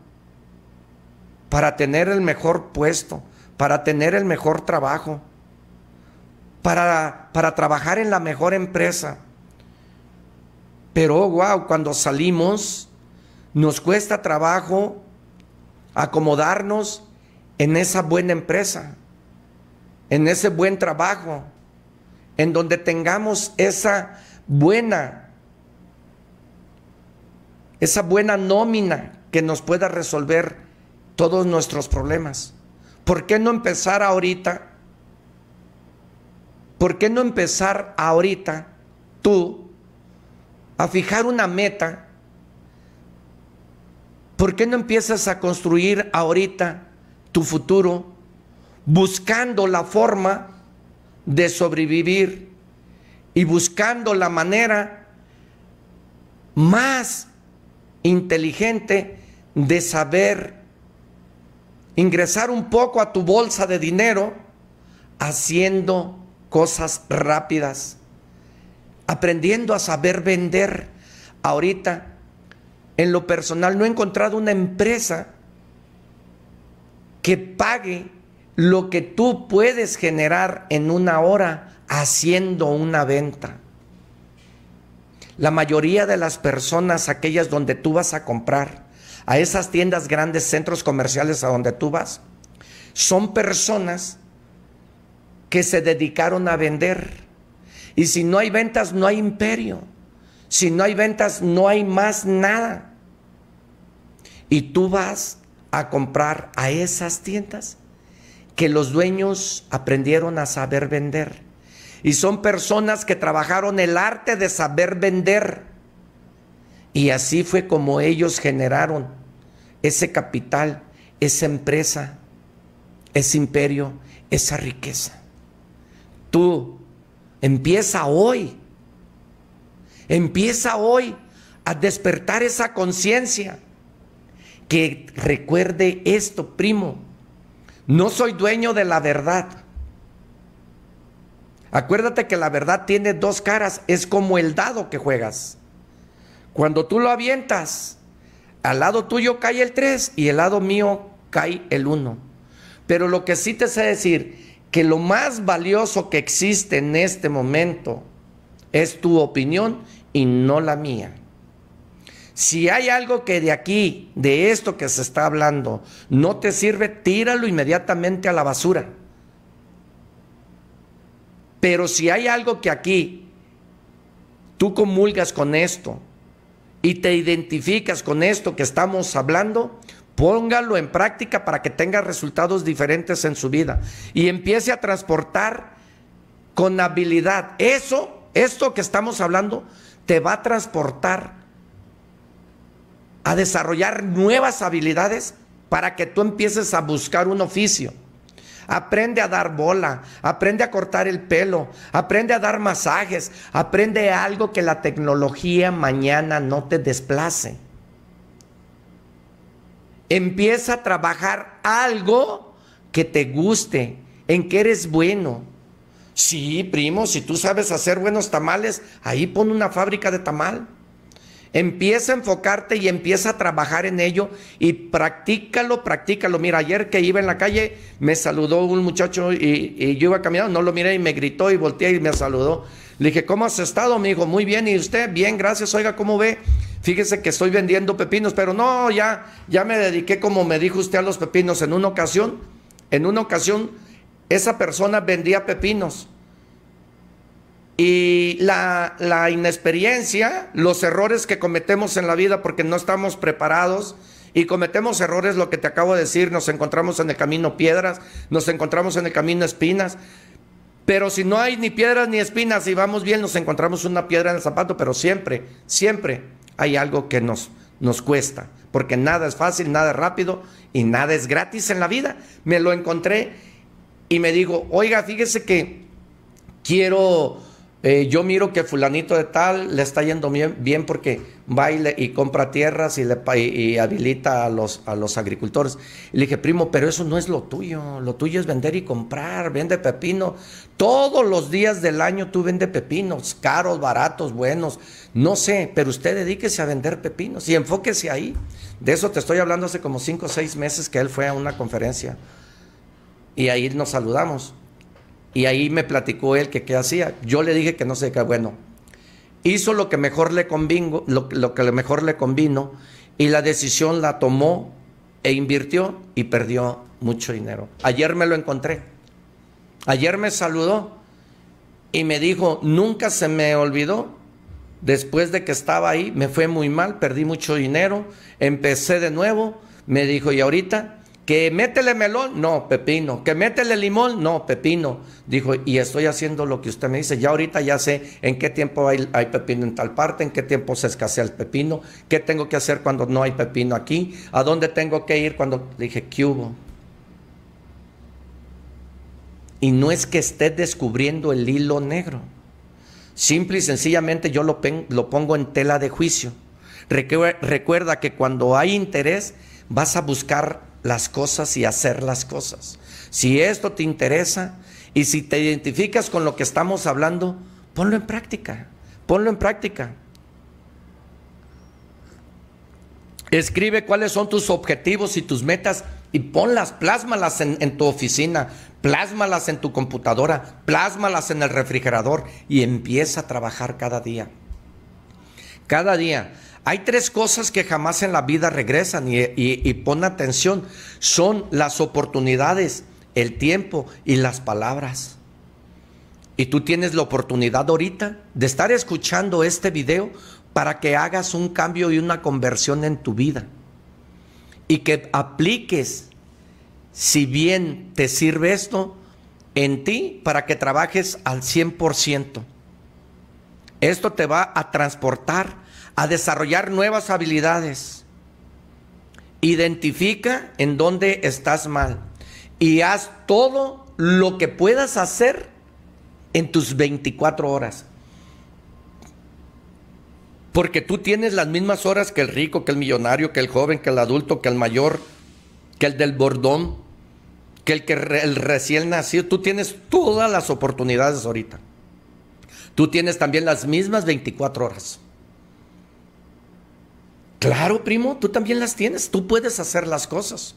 para tener el mejor puesto, para tener el mejor trabajo, para, para trabajar en la mejor empresa. Pero, wow, cuando salimos, nos cuesta trabajo acomodarnos en esa buena empresa en ese buen trabajo, en donde tengamos esa buena, esa buena nómina que nos pueda resolver todos nuestros problemas. ¿Por qué no empezar ahorita? ¿Por qué no empezar ahorita tú a fijar una meta? ¿Por qué no empiezas a construir ahorita tu futuro? buscando la forma de sobrevivir y buscando la manera más inteligente de saber ingresar un poco a tu bolsa de dinero haciendo cosas rápidas, aprendiendo a saber vender. Ahorita, en lo personal, no he encontrado una empresa que pague lo que tú puedes generar en una hora haciendo una venta. La mayoría de las personas, aquellas donde tú vas a comprar, a esas tiendas grandes, centros comerciales a donde tú vas, son personas que se dedicaron a vender. Y si no hay ventas, no hay imperio. Si no hay ventas, no hay más nada. Y tú vas a comprar a esas tiendas que los dueños aprendieron a saber vender. Y son personas que trabajaron el arte de saber vender. Y así fue como ellos generaron ese capital, esa empresa, ese imperio, esa riqueza. Tú empieza hoy, empieza hoy a despertar esa conciencia que recuerde esto, primo no soy dueño de la verdad. Acuérdate que la verdad tiene dos caras, es como el dado que juegas. Cuando tú lo avientas, al lado tuyo cae el 3 y al lado mío cae el 1. Pero lo que sí te sé decir, que lo más valioso que existe en este momento es tu opinión y no la mía. Si hay algo que de aquí, de esto que se está hablando, no te sirve, tíralo inmediatamente a la basura. Pero si hay algo que aquí tú comulgas con esto y te identificas con esto que estamos hablando, póngalo en práctica para que tenga resultados diferentes en su vida y empiece a transportar con habilidad. Eso, esto que estamos hablando, te va a transportar a desarrollar nuevas habilidades para que tú empieces a buscar un oficio. Aprende a dar bola, aprende a cortar el pelo, aprende a dar masajes, aprende algo que la tecnología mañana no te desplace. Empieza a trabajar algo que te guste, en que eres bueno. Sí, primo, si tú sabes hacer buenos tamales, ahí pon una fábrica de tamal. Empieza a enfocarte y empieza a trabajar en ello y practícalo, practícalo. Mira, ayer que iba en la calle me saludó un muchacho y, yo iba caminando, no lo miré y me gritó y volteé y me saludó. Le dije, ¿cómo has estado? amigo? muy bien. ¿Y usted? Bien, gracias. Oiga, ¿cómo ve? Fíjese que estoy vendiendo pepinos, pero no, ya, ya me dediqué como me dijo usted a los pepinos. En una ocasión, en una ocasión, esa persona vendía pepinos y la, inexperiencia, los errores que cometemos en la vida porque no estamos preparados y cometemos errores, lo que te acabo de decir, nos encontramos en el camino piedras, nos encontramos en el camino espinas. Pero si no hay ni piedras ni espinas y vamos bien, nos encontramos una piedra en el zapato, pero siempre, siempre hay algo que nos, nos cuesta, porque nada es fácil, nada es rápido y nada es gratis en la vida. Me lo encontré y me digo, oiga, fíjese que quiero eh, yo miro que fulanito de tal le está yendo bien, porque va y, compra tierras y, le, habilita a los, a los agricultores. le dije, primo, pero eso no es lo tuyo, lo tuyo es vender y comprar, vende pepino. Todos los días del año tú vende pepinos, caros, baratos, buenos, no sé, pero usted dedíquese a vender pepinos y enfóquese ahí. De eso te estoy hablando hace como cinco o seis meses que él fue a una conferencia y ahí nos saludamos. Y ahí me platicó él que qué hacía. Yo le dije que no sé qué, bueno. Hizo lo que mejor le convino, lo, lo mejor le convino y la decisión la tomó e invirtió y perdió mucho dinero. Ayer me lo encontré. Ayer me saludó y me dijo, nunca se me olvidó. Después de que estaba ahí, me fue muy mal, perdí mucho dinero, empecé de nuevo. Me dijo, y ahorita que métele melón, no, pepino. Que métele limón, no, pepino. Dijo, y estoy haciendo lo que usted me dice. Ya ahorita ya sé en qué tiempo hay, pepino en tal parte, en qué tiempo se escasea el pepino, qué tengo que hacer cuando no hay pepino aquí, a dónde tengo que ir cuando... dije, ¿qué hubo? Y no es que esté descubriendo el hilo negro. Simple y sencillamente yo lo, lo pongo en tela de juicio. Recuerda que cuando hay interés vas a buscar las cosas y hacer las cosas. Si esto te interesa y si te identificas con lo que estamos hablando, ponlo en práctica, ponlo en práctica. Escribe cuáles son tus objetivos y tus metas y ponlas, plásmalas en, tu oficina, plásmalas en tu computadora, plásmalas en el refrigerador y empieza a trabajar cada día. Cada día. Hay tres cosas que jamás en la vida regresan y, pon atención. Son las oportunidades, el tiempo y las palabras. Y tú tienes la oportunidad ahorita de estar escuchando este video para que hagas un cambio y una conversión en tu vida. Y que apliques, si bien te sirve esto, en ti para que trabajes al 100%. Esto te va a transportar a desarrollar nuevas habilidades. Identifica en dónde estás mal y haz todo lo que puedas hacer en tus 24 horas. Porque tú tienes las mismas horas que el rico, que el millonario, que el joven, que el adulto, que el mayor, que el del bordón, que el, que el recién nacido. Tú tienes todas las oportunidades ahorita. Tú tienes también las mismas 24 horas. Claro, primo, tú también las tienes, tú puedes hacer las cosas.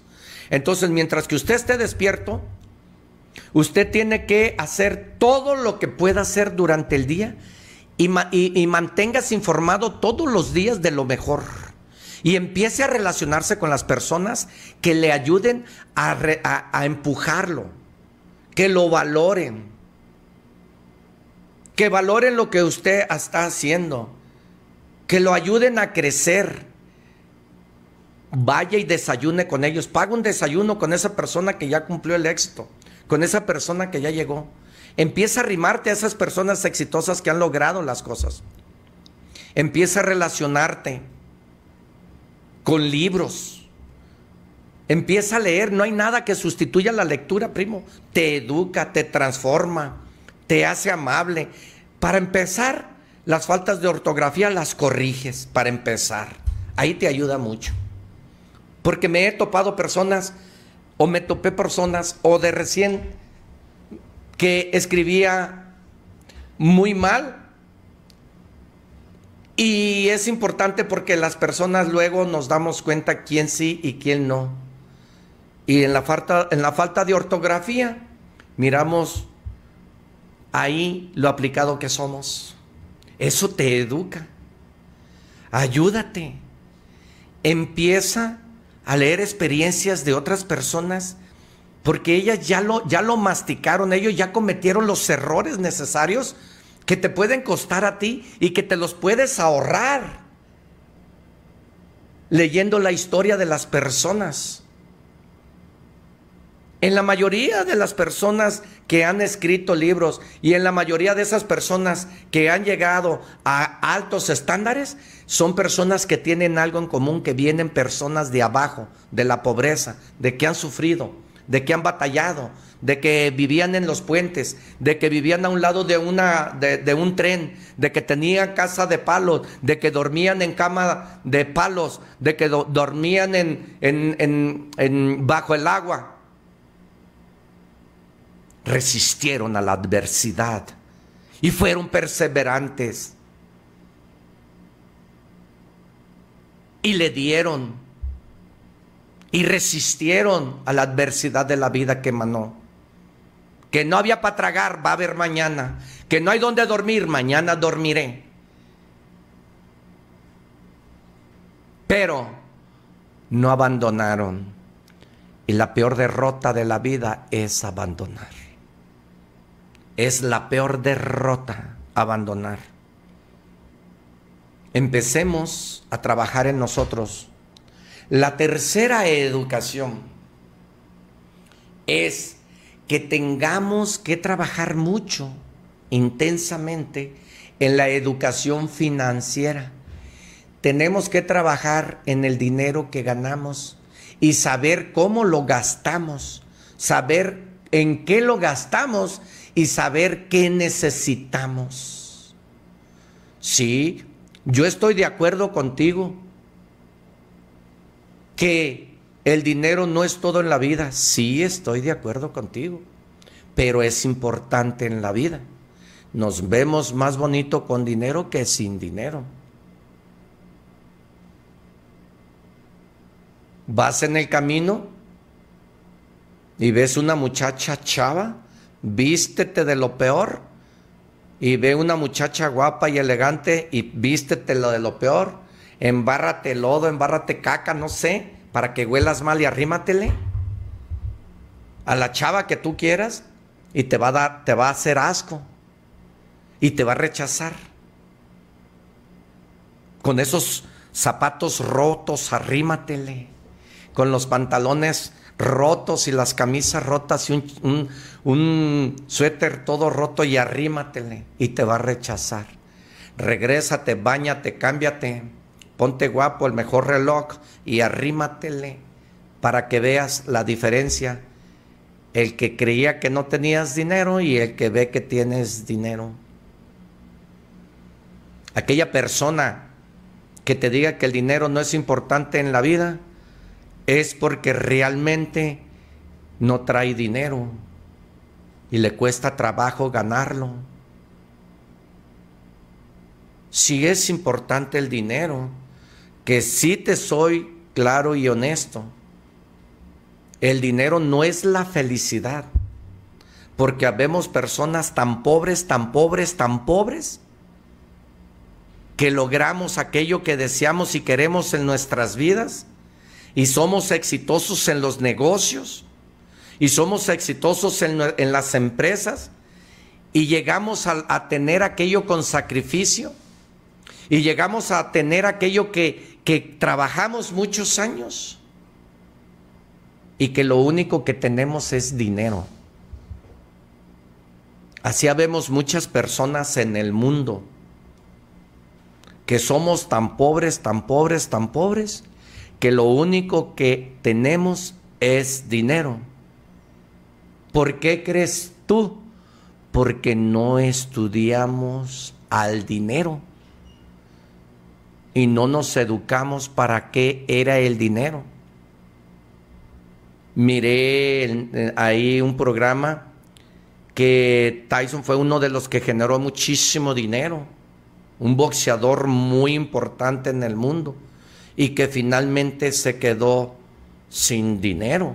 Entonces, mientras que usted esté despierto, usted tiene que hacer todo lo que pueda hacer durante el día y, y, informado todos los días de lo mejor y empiece a relacionarse con las personas que le ayuden a, empujarlo, que lo valoren, que valoren lo que usted está haciendo, que lo ayuden a crecer, vaya y desayune con ellos, paga un desayuno con esa persona que ya cumplió el éxito, con esa persona que ya llegó. Empieza a arrimarte a esas personas exitosas que han logrado las cosas. Empieza a relacionarte con libros. Empieza a leer, no hay nada que sustituya la lectura, primo. Te educa, te transforma, te hace amable. Para empezar, las faltas de ortografía las corriges, para empezar. Ahí te ayuda mucho. Porque me he topado personas, o me topé personas, o de recién, que escribía muy mal. Y es importante porque las personas luego nos damos cuenta quién sí y quién no. Y en la falta, en la falta de ortografía, miramos ahí lo aplicado que somos. Eso te educa. Ayúdate. Empieza a leer experiencias de otras personas, porque ellas ya lo, ya lo masticaron, ellos ya cometieron los errores necesarios que te pueden costar a ti y que te los puedes ahorrar leyendo la historia de las personas. En la mayoría de las personas que han escrito libros y en la mayoría de esas personas que han llegado a altos estándares, son personas que tienen algo en común, que vienen personas de abajo, de la pobreza, de que han sufrido, de que han batallado, de que vivían en los puentes, de que vivían a un lado de, una, de, un tren, de que tenían casa de palos, de que dormían en cama de palos, de que dormían en, en, en, bajo el agua resistieron a la adversidad y fueron perseverantes. Y le dieron y resistieron a la adversidad de la vida que manó. Que no había para tragar, va a haber mañana. Que no hay donde dormir, mañana dormiré. Pero no abandonaron. Y la peor derrota de la vida es abandonar. Es la peor derrota abandonar. Empecemos a trabajar en nosotros. La tercera educación es que tengamos que trabajar mucho, intensamente, en la educación financiera. Tenemos que trabajar en el dinero que ganamos y saber cómo lo gastamos, saber en qué lo gastamos y saber qué necesitamos. Sí, yo estoy de acuerdo contigo que el dinero no es todo en la vida. Sí, estoy de acuerdo contigo, pero es importante en la vida. Nos vemos más bonito con dinero que sin dinero. Vas en el camino y ves una muchacha chava vístete de lo peor y ve una muchacha guapa y elegante y vístete lo de lo peor, embárrate lodo, embárrate caca, no sé, para que huelas mal y arrímatele a la chava que tú quieras y te va a dar, te va a hacer asco y te va a rechazar. Con esos zapatos rotos, arrímatele. Con los pantalones rotos y las camisas rotas y un, suéter todo roto y arrímatele y te va a rechazar. Regrésate, bañate, cámbiate, ponte guapo el mejor reloj y arrímatele para que veas la diferencia. El que creía que no tenías dinero y el que ve que tienes dinero. Aquella persona que te diga que el dinero no es importante en la vida, es porque realmente no trae dinero y le cuesta trabajo ganarlo. Si es importante el dinero, que si te soy claro y honesto, el dinero no es la felicidad, porque habemos personas tan pobres, tan pobres, tan pobres, que logramos aquello que deseamos y queremos en nuestras vidas y somos exitosos en los negocios y somos exitosos en, las empresas y llegamos a, tener aquello con sacrificio y llegamos a tener aquello que, que trabajamos muchos años y que lo único que tenemos es dinero. Así habemos muchas personas en el mundo que somos tan pobres, tan pobres, tan pobres, que lo único que tenemos es dinero. ¿Por qué crees tú? Porque no estudiamos al dinero y no nos educamos para qué era el dinero. Miré eh, ahí un programa que Tyson fue uno de los que generó muchísimo dinero, un boxeador muy importante en el mundo y que finalmente se quedó sin dinero.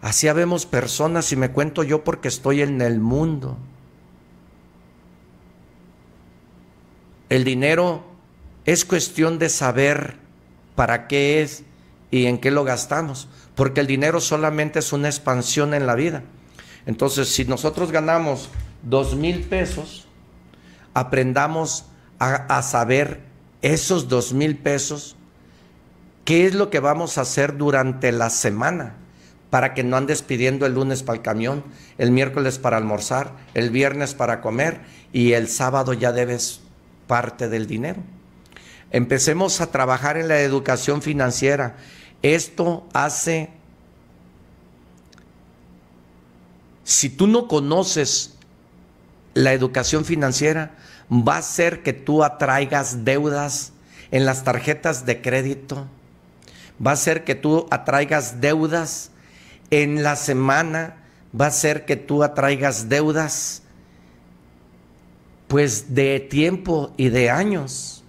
Así habemos personas y me cuento yo porque estoy en el mundo. El dinero es cuestión de saber para qué es y en qué lo gastamos, porque el dinero solamente es una expansión en la vida. Entonces, si nosotros ganamos dos mil pesos, aprendamos a, a saber esos dos mil pesos, ¿qué es lo que vamos a hacer durante la semana? Para que no andes pidiendo el lunes para el camión, el miércoles para almorzar, el viernes para comer y el sábado ya debes parte del dinero. Empecemos a trabajar en la educación financiera. Esto hace... Si tú no conoces la educación financiera, va a ser que tú atraigas deudas en las tarjetas de crédito, va a ser que tú atraigas deudas en la semana, va a ser que tú atraigas deudas pues de tiempo y de años.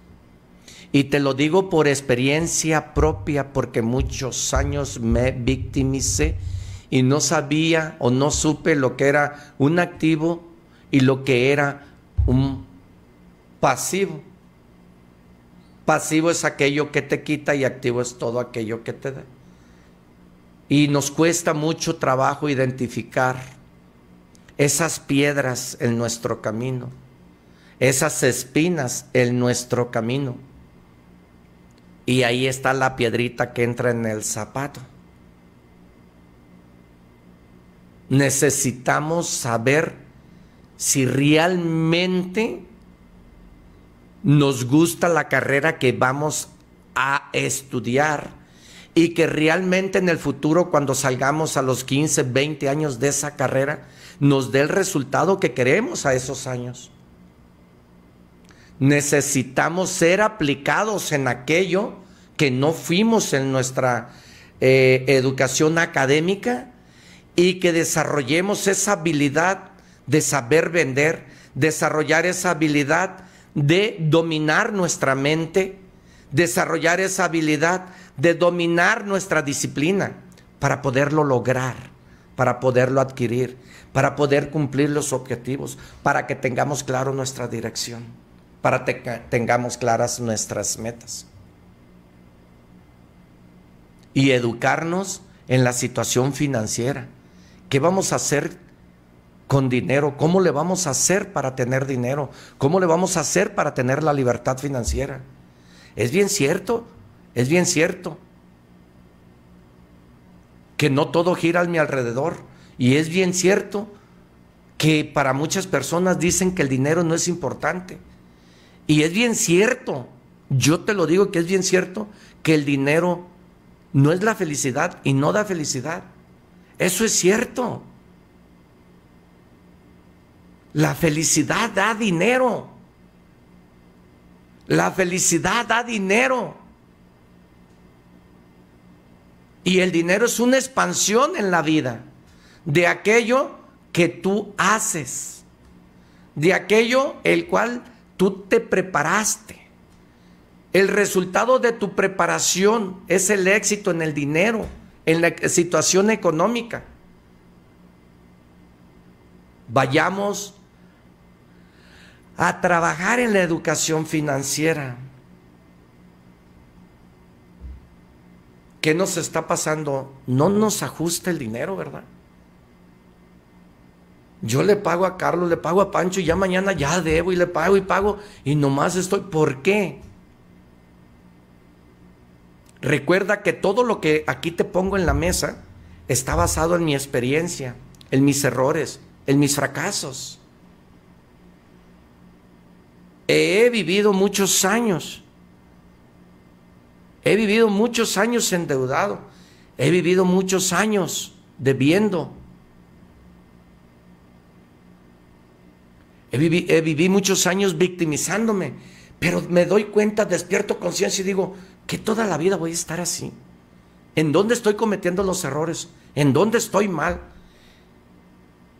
Y te lo digo por experiencia propia, porque muchos años me victimicé y no sabía o no supe lo que era un activo y lo que era un pasivo. Pasivo es aquello que te quita y activo es todo aquello que te da. Y nos cuesta mucho trabajo identificar esas piedras en nuestro camino, esas espinas en nuestro camino. Y ahí está la piedrita que entra en el zapato. Necesitamos saber si realmente nos gusta la carrera que vamos a estudiar y que realmente en el futuro, cuando salgamos a los 15, 20 años de esa carrera, nos dé el resultado que queremos a esos años. Necesitamos ser aplicados en aquello que no fuimos en nuestra eh, educación académica y que desarrollemos esa habilidad de saber vender, desarrollar esa habilidad de dominar nuestra mente, desarrollar esa habilidad de dominar nuestra disciplina para poderlo lograr, para poderlo adquirir, para poder cumplir los objetivos, para que tengamos claro nuestra dirección, para que tengamos claras nuestras metas. Y educarnos en la situación financiera. ¿Qué vamos a hacer con dinero? ¿Cómo le vamos a hacer para tener dinero? ¿Cómo le vamos a hacer para tener la libertad financiera? Es bien cierto, es bien cierto que no todo gira a mi alrededor y es bien cierto que para muchas personas dicen que el dinero no es importante. Y es bien cierto, yo te lo digo que es bien cierto, que el dinero no es la felicidad y no da felicidad. Eso es cierto. La felicidad da dinero. La felicidad da dinero. Y el dinero es una expansión en la vida de aquello que tú haces, de aquello el cual tú te preparaste. El resultado de tu preparación es el éxito en el dinero, en la situación económica. Vayamos a trabajar en la educación financiera. ¿Qué nos está pasando? No nos ajusta el dinero, ¿verdad? Yo le pago a Carlos, le pago a Pancho y ya mañana ya debo y le pago y pago y nomás estoy. ¿Por qué? Recuerda que todo lo que aquí te pongo en la mesa está basado en mi experiencia, en mis errores, en mis fracasos he vivido muchos años. He vivido muchos años endeudado. He vivido muchos años debiendo. He, vivido muchos años victimizándome. Pero me doy cuenta, despierto conciencia y digo que toda la vida voy a estar así. ¿En dónde estoy cometiendo los errores? ¿En dónde estoy mal?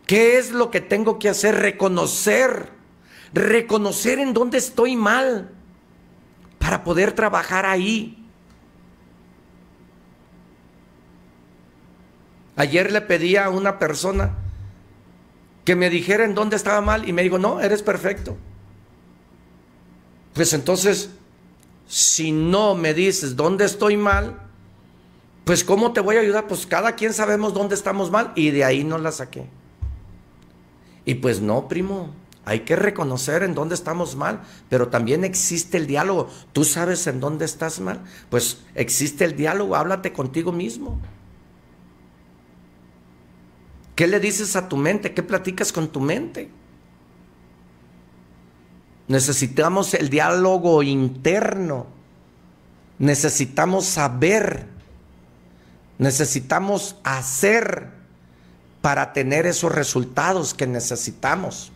¿Qué es lo que tengo que hacer? Reconocer reconocer en dónde estoy mal para poder trabajar ahí. Ayer le pedí a una persona que me dijera en dónde estaba mal y me dijo, no, eres perfecto. Pues entonces, si no me dices dónde estoy mal, pues ¿cómo te voy a ayudar? Pues cada quien sabemos dónde estamos mal y de ahí no la saqué. Y pues no, primo, hay que reconocer en dónde estamos mal, pero también existe el diálogo. ¿Tú sabes en dónde estás mal? Pues existe el diálogo, háblate contigo mismo. ¿Qué le dices a tu mente? ¿Qué platicas con tu mente? Necesitamos el diálogo interno. Necesitamos saber. Necesitamos hacer para tener esos resultados que necesitamos.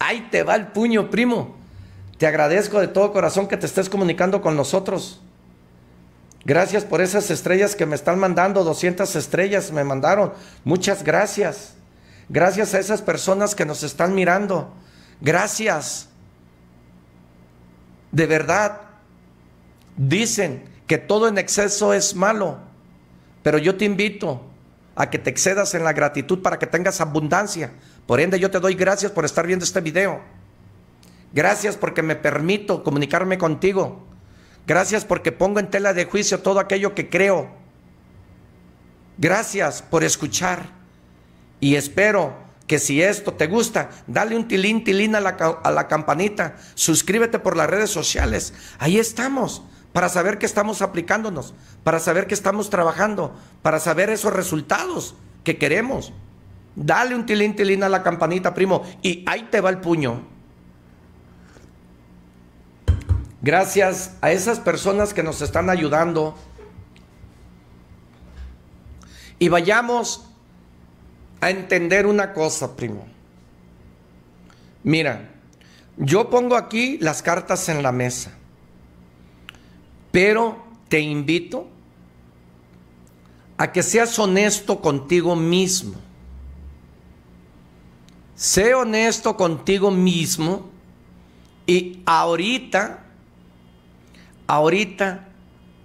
Ahí te va el puño, primo. Te agradezco de todo corazón que te estés comunicando con nosotros. Gracias por esas estrellas que me están mandando, 200 estrellas me mandaron. Muchas gracias. Gracias a esas personas que nos están mirando. Gracias. De verdad, dicen que todo en exceso es malo, pero yo te invito a que te excedas en la gratitud para que tengas abundancia, por ende, yo te doy gracias por estar viendo este video. Gracias porque me permito comunicarme contigo. Gracias porque pongo en tela de juicio todo aquello que creo. Gracias por escuchar. Y espero que si esto te gusta, dale un tilín, tilín a la, a la campanita. Suscríbete por las redes sociales. Ahí estamos para saber que estamos aplicándonos, para saber que estamos trabajando, para saber esos resultados que queremos. Dale un tilín, tilín a la campanita, primo, y ahí te va el puño. Gracias a esas personas que nos están ayudando. Y vayamos a entender una cosa, primo. Mira, yo pongo aquí las cartas en la mesa, pero te invito a que seas honesto contigo mismo. Sé honesto contigo mismo y ahorita, ahorita,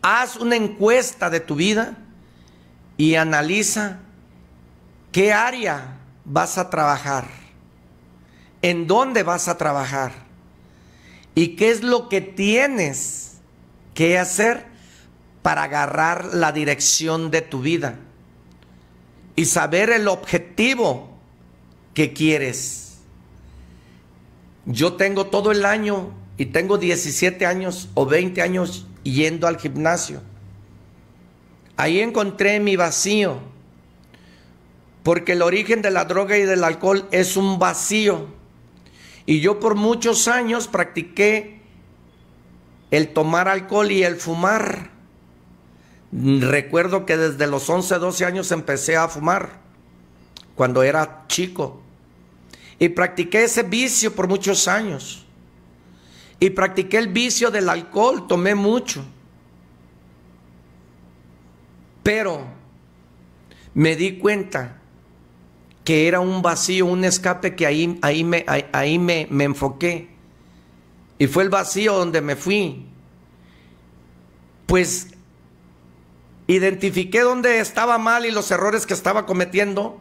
haz una encuesta de tu vida y analiza qué área vas a trabajar, en dónde vas a trabajar y qué es lo que tienes que hacer para agarrar la dirección de tu vida y saber el objetivo ¿Qué quieres? Yo tengo todo el año y tengo 17 años o 20 años yendo al gimnasio. Ahí encontré mi vacío, porque el origen de la droga y del alcohol es un vacío. Y yo por muchos años practiqué el tomar alcohol y el fumar. Recuerdo que desde los 11, 12 años empecé a fumar, cuando era chico. Y practiqué ese vicio por muchos años. Y practiqué el vicio del alcohol, tomé mucho. Pero me di cuenta que era un vacío, un escape que ahí, ahí, me, ahí, me, me enfoqué. Y fue el vacío donde me fui. Pues identifiqué dónde estaba mal y los errores que estaba cometiendo,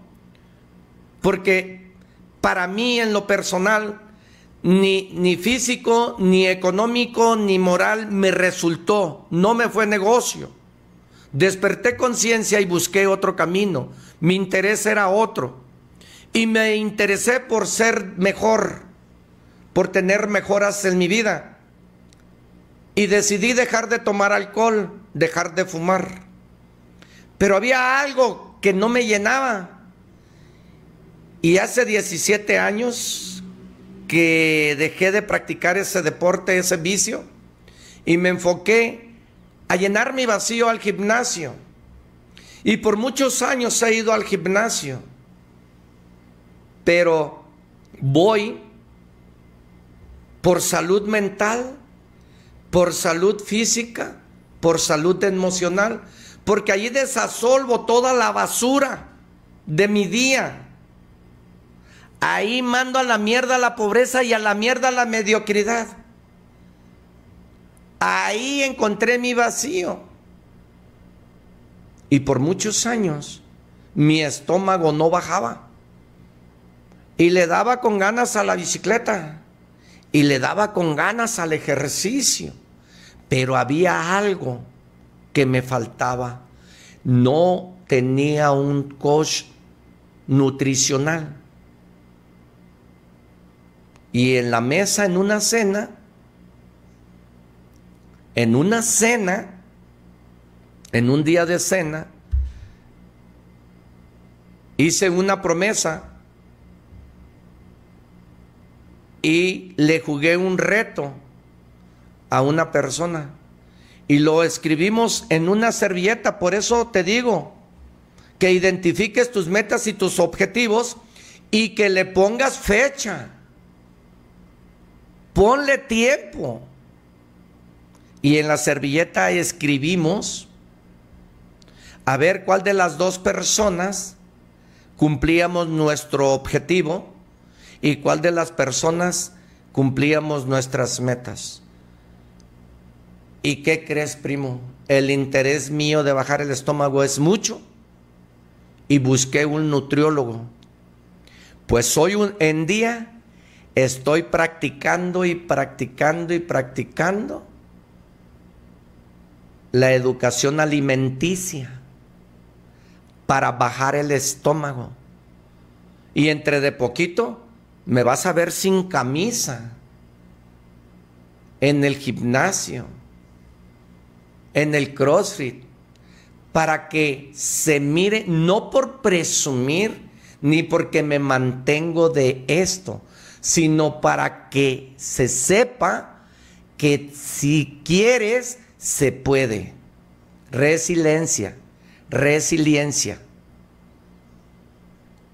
porque para mí en lo personal, ni, ni físico, ni económico, ni moral me resultó. No me fue negocio. Desperté conciencia y busqué otro camino. Mi interés era otro. Y me interesé por ser mejor, por tener mejoras en mi vida. Y decidí dejar de tomar alcohol, dejar de fumar. Pero había algo que no me llenaba. Y hace 17 años que dejé de practicar ese deporte, ese vicio, y me enfoqué a llenar mi vacío al gimnasio. Y por muchos años he ido al gimnasio, pero voy por salud mental, por salud física, por salud emocional, porque allí desasolvo toda la basura de mi día, Ahí mando a la mierda la pobreza y a la mierda la mediocridad. Ahí encontré mi vacío. Y por muchos años mi estómago no bajaba. Y le daba con ganas a la bicicleta. Y le daba con ganas al ejercicio. Pero había algo que me faltaba. No tenía un coach nutricional. Y en la mesa, en una cena, en una cena, en un día de cena, hice una promesa y le jugué un reto a una persona y lo escribimos en una servilleta. Por eso te digo que identifiques tus metas y tus objetivos y que le pongas fecha. Ponle tiempo. Y en la servilleta escribimos a ver cuál de las dos personas cumplíamos nuestro objetivo y cuál de las personas cumplíamos nuestras metas. ¿Y qué crees, primo? El interés mío de bajar el estómago es mucho y busqué un nutriólogo. Pues hoy un, en día Estoy practicando y practicando y practicando la educación alimenticia para bajar el estómago. Y entre de poquito me vas a ver sin camisa en el gimnasio, en el CrossFit, para que se mire no por presumir ni porque me mantengo de esto, sino para que se sepa que si quieres, se puede. Resiliencia, resiliencia.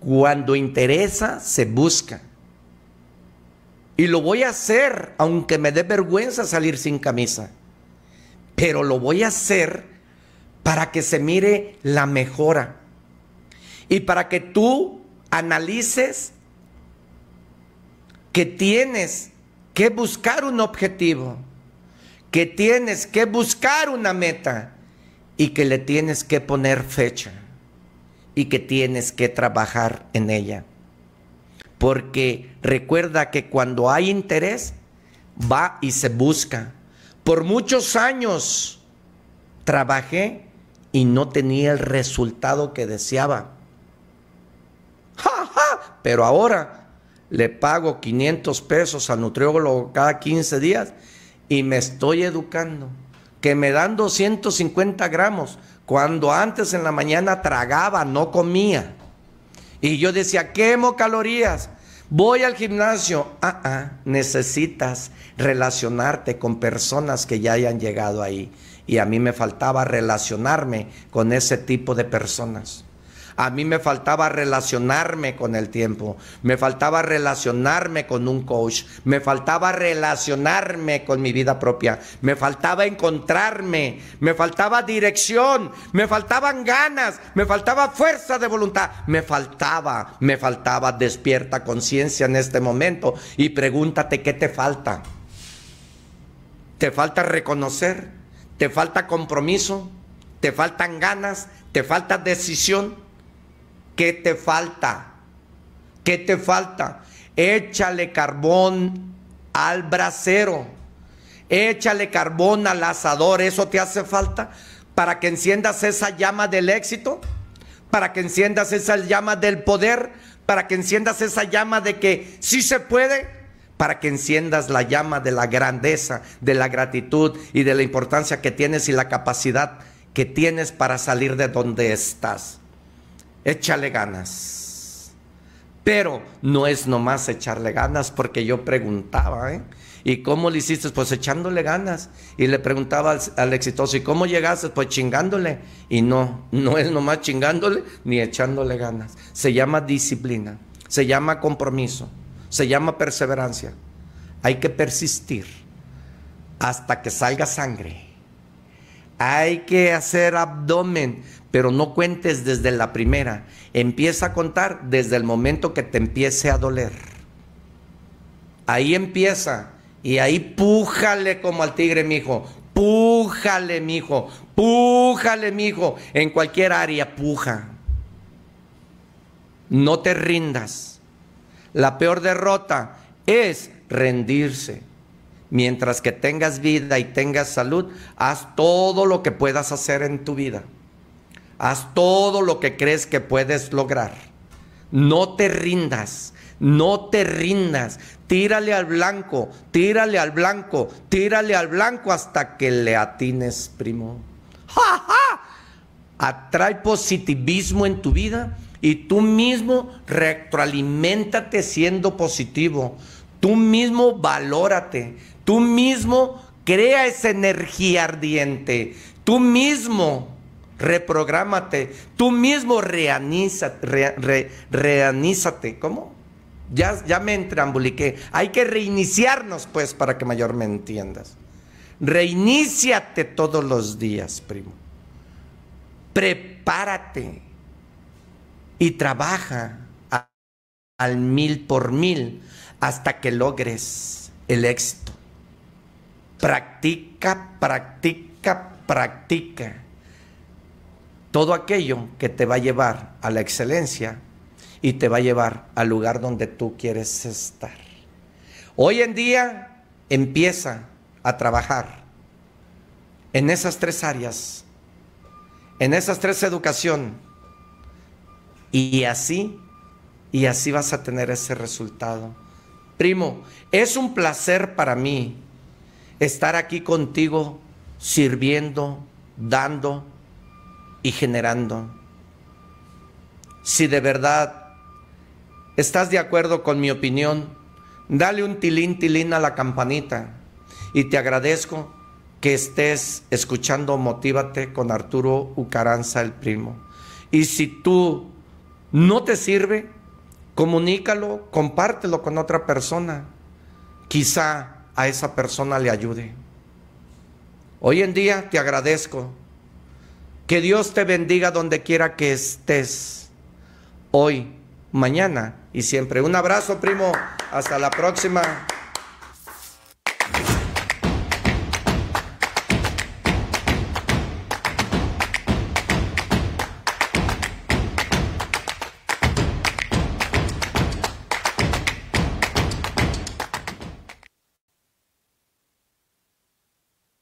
Cuando interesa, se busca. Y lo voy a hacer, aunque me dé vergüenza salir sin camisa. Pero lo voy a hacer para que se mire la mejora. Y para que tú analices que tienes que buscar un objetivo, que tienes que buscar una meta y que le tienes que poner fecha y que tienes que trabajar en ella. Porque recuerda que cuando hay interés, va y se busca. Por muchos años trabajé y no tenía el resultado que deseaba. ¡Ja, ja! Pero ahora le pago 500 pesos al nutriólogo cada 15 días y me estoy educando. Que me dan 250 gramos cuando antes en la mañana tragaba, no comía. Y yo decía, quemo calorías. Voy al gimnasio. Ah, ah, necesitas relacionarte con personas que ya hayan llegado ahí. Y a mí me faltaba relacionarme con ese tipo de personas. A mí me faltaba relacionarme con el tiempo, me faltaba relacionarme con un coach, me faltaba relacionarme con mi vida propia, me faltaba encontrarme, me faltaba dirección, me faltaban ganas, me faltaba fuerza de voluntad, me faltaba, me faltaba despierta conciencia en este momento y pregúntate qué te falta. Te falta reconocer, te falta compromiso, te faltan ganas, te falta decisión. ¿Qué te falta? ¿Qué te falta? Échale carbón al brasero. Échale carbón al asador. ¿Eso te hace falta? Para que enciendas esa llama del éxito. Para que enciendas esa llama del poder. Para que enciendas esa llama de que sí se puede para que enciendas la llama de la grandeza, de la gratitud y de la importancia que tienes y la capacidad que tienes para salir de donde estás échale ganas. Pero no es nomás echarle ganas, porque yo preguntaba, ¿eh? ¿Y cómo le hiciste? Pues echándole ganas. Y le preguntaba al, exitoso, ¿y cómo llegaste? Pues chingándole. Y no, no es nomás chingándole ni echándole ganas. Se llama disciplina, se llama compromiso, se llama perseverancia. Hay que persistir hasta que salga sangre. Hay que hacer abdomen pero no cuentes desde la primera. Empieza a contar desde el momento que te empiece a doler. Ahí empieza. Y ahí pújale como al tigre, mijo. Pújale, mijo. Pújale, mijo. En cualquier área, puja. No te rindas. La peor derrota es rendirse. Mientras que tengas vida y tengas salud, haz todo lo que puedas hacer en tu vida. Haz todo lo que crees que puedes lograr. No te rindas, no te rindas. Tírale al blanco, tírale al blanco, tírale al blanco hasta que le atines, primo. ¡Ja, Atrae positivismo en tu vida y tú mismo retroalimentate siendo positivo. Tú mismo valórate. Tú mismo crea esa energía ardiente. Tú mismo reprográmate, tú mismo reanízate, ¿Cómo? Ya, ya me entrambuliqué. Hay que reiniciarnos, pues, para que mayor me entiendas. Reiníciate todos los días, primo. Prepárate y trabaja al mil por mil hasta que logres el éxito. Practica, practica, practica todo aquello que te va a llevar a la excelencia y te va a llevar al lugar donde tú quieres estar. Hoy en día empieza a trabajar en esas tres áreas, en esas tres educación y así y así vas a tener ese resultado. Primo, es un placer para mí estar aquí contigo sirviendo, dando y generando. Si de verdad estás de acuerdo con mi opinión, dale un tilín tilín a la campanita y te agradezco que estés escuchando Motívate con Arturo Ucaranza, el primo. Y si tú no te sirve, comunícalo, compártelo con otra persona. Quizá a esa persona le ayude. Hoy en día te agradezco que Dios te bendiga donde quiera que estés. Hoy, mañana y siempre. Un abrazo, primo. Hasta la próxima.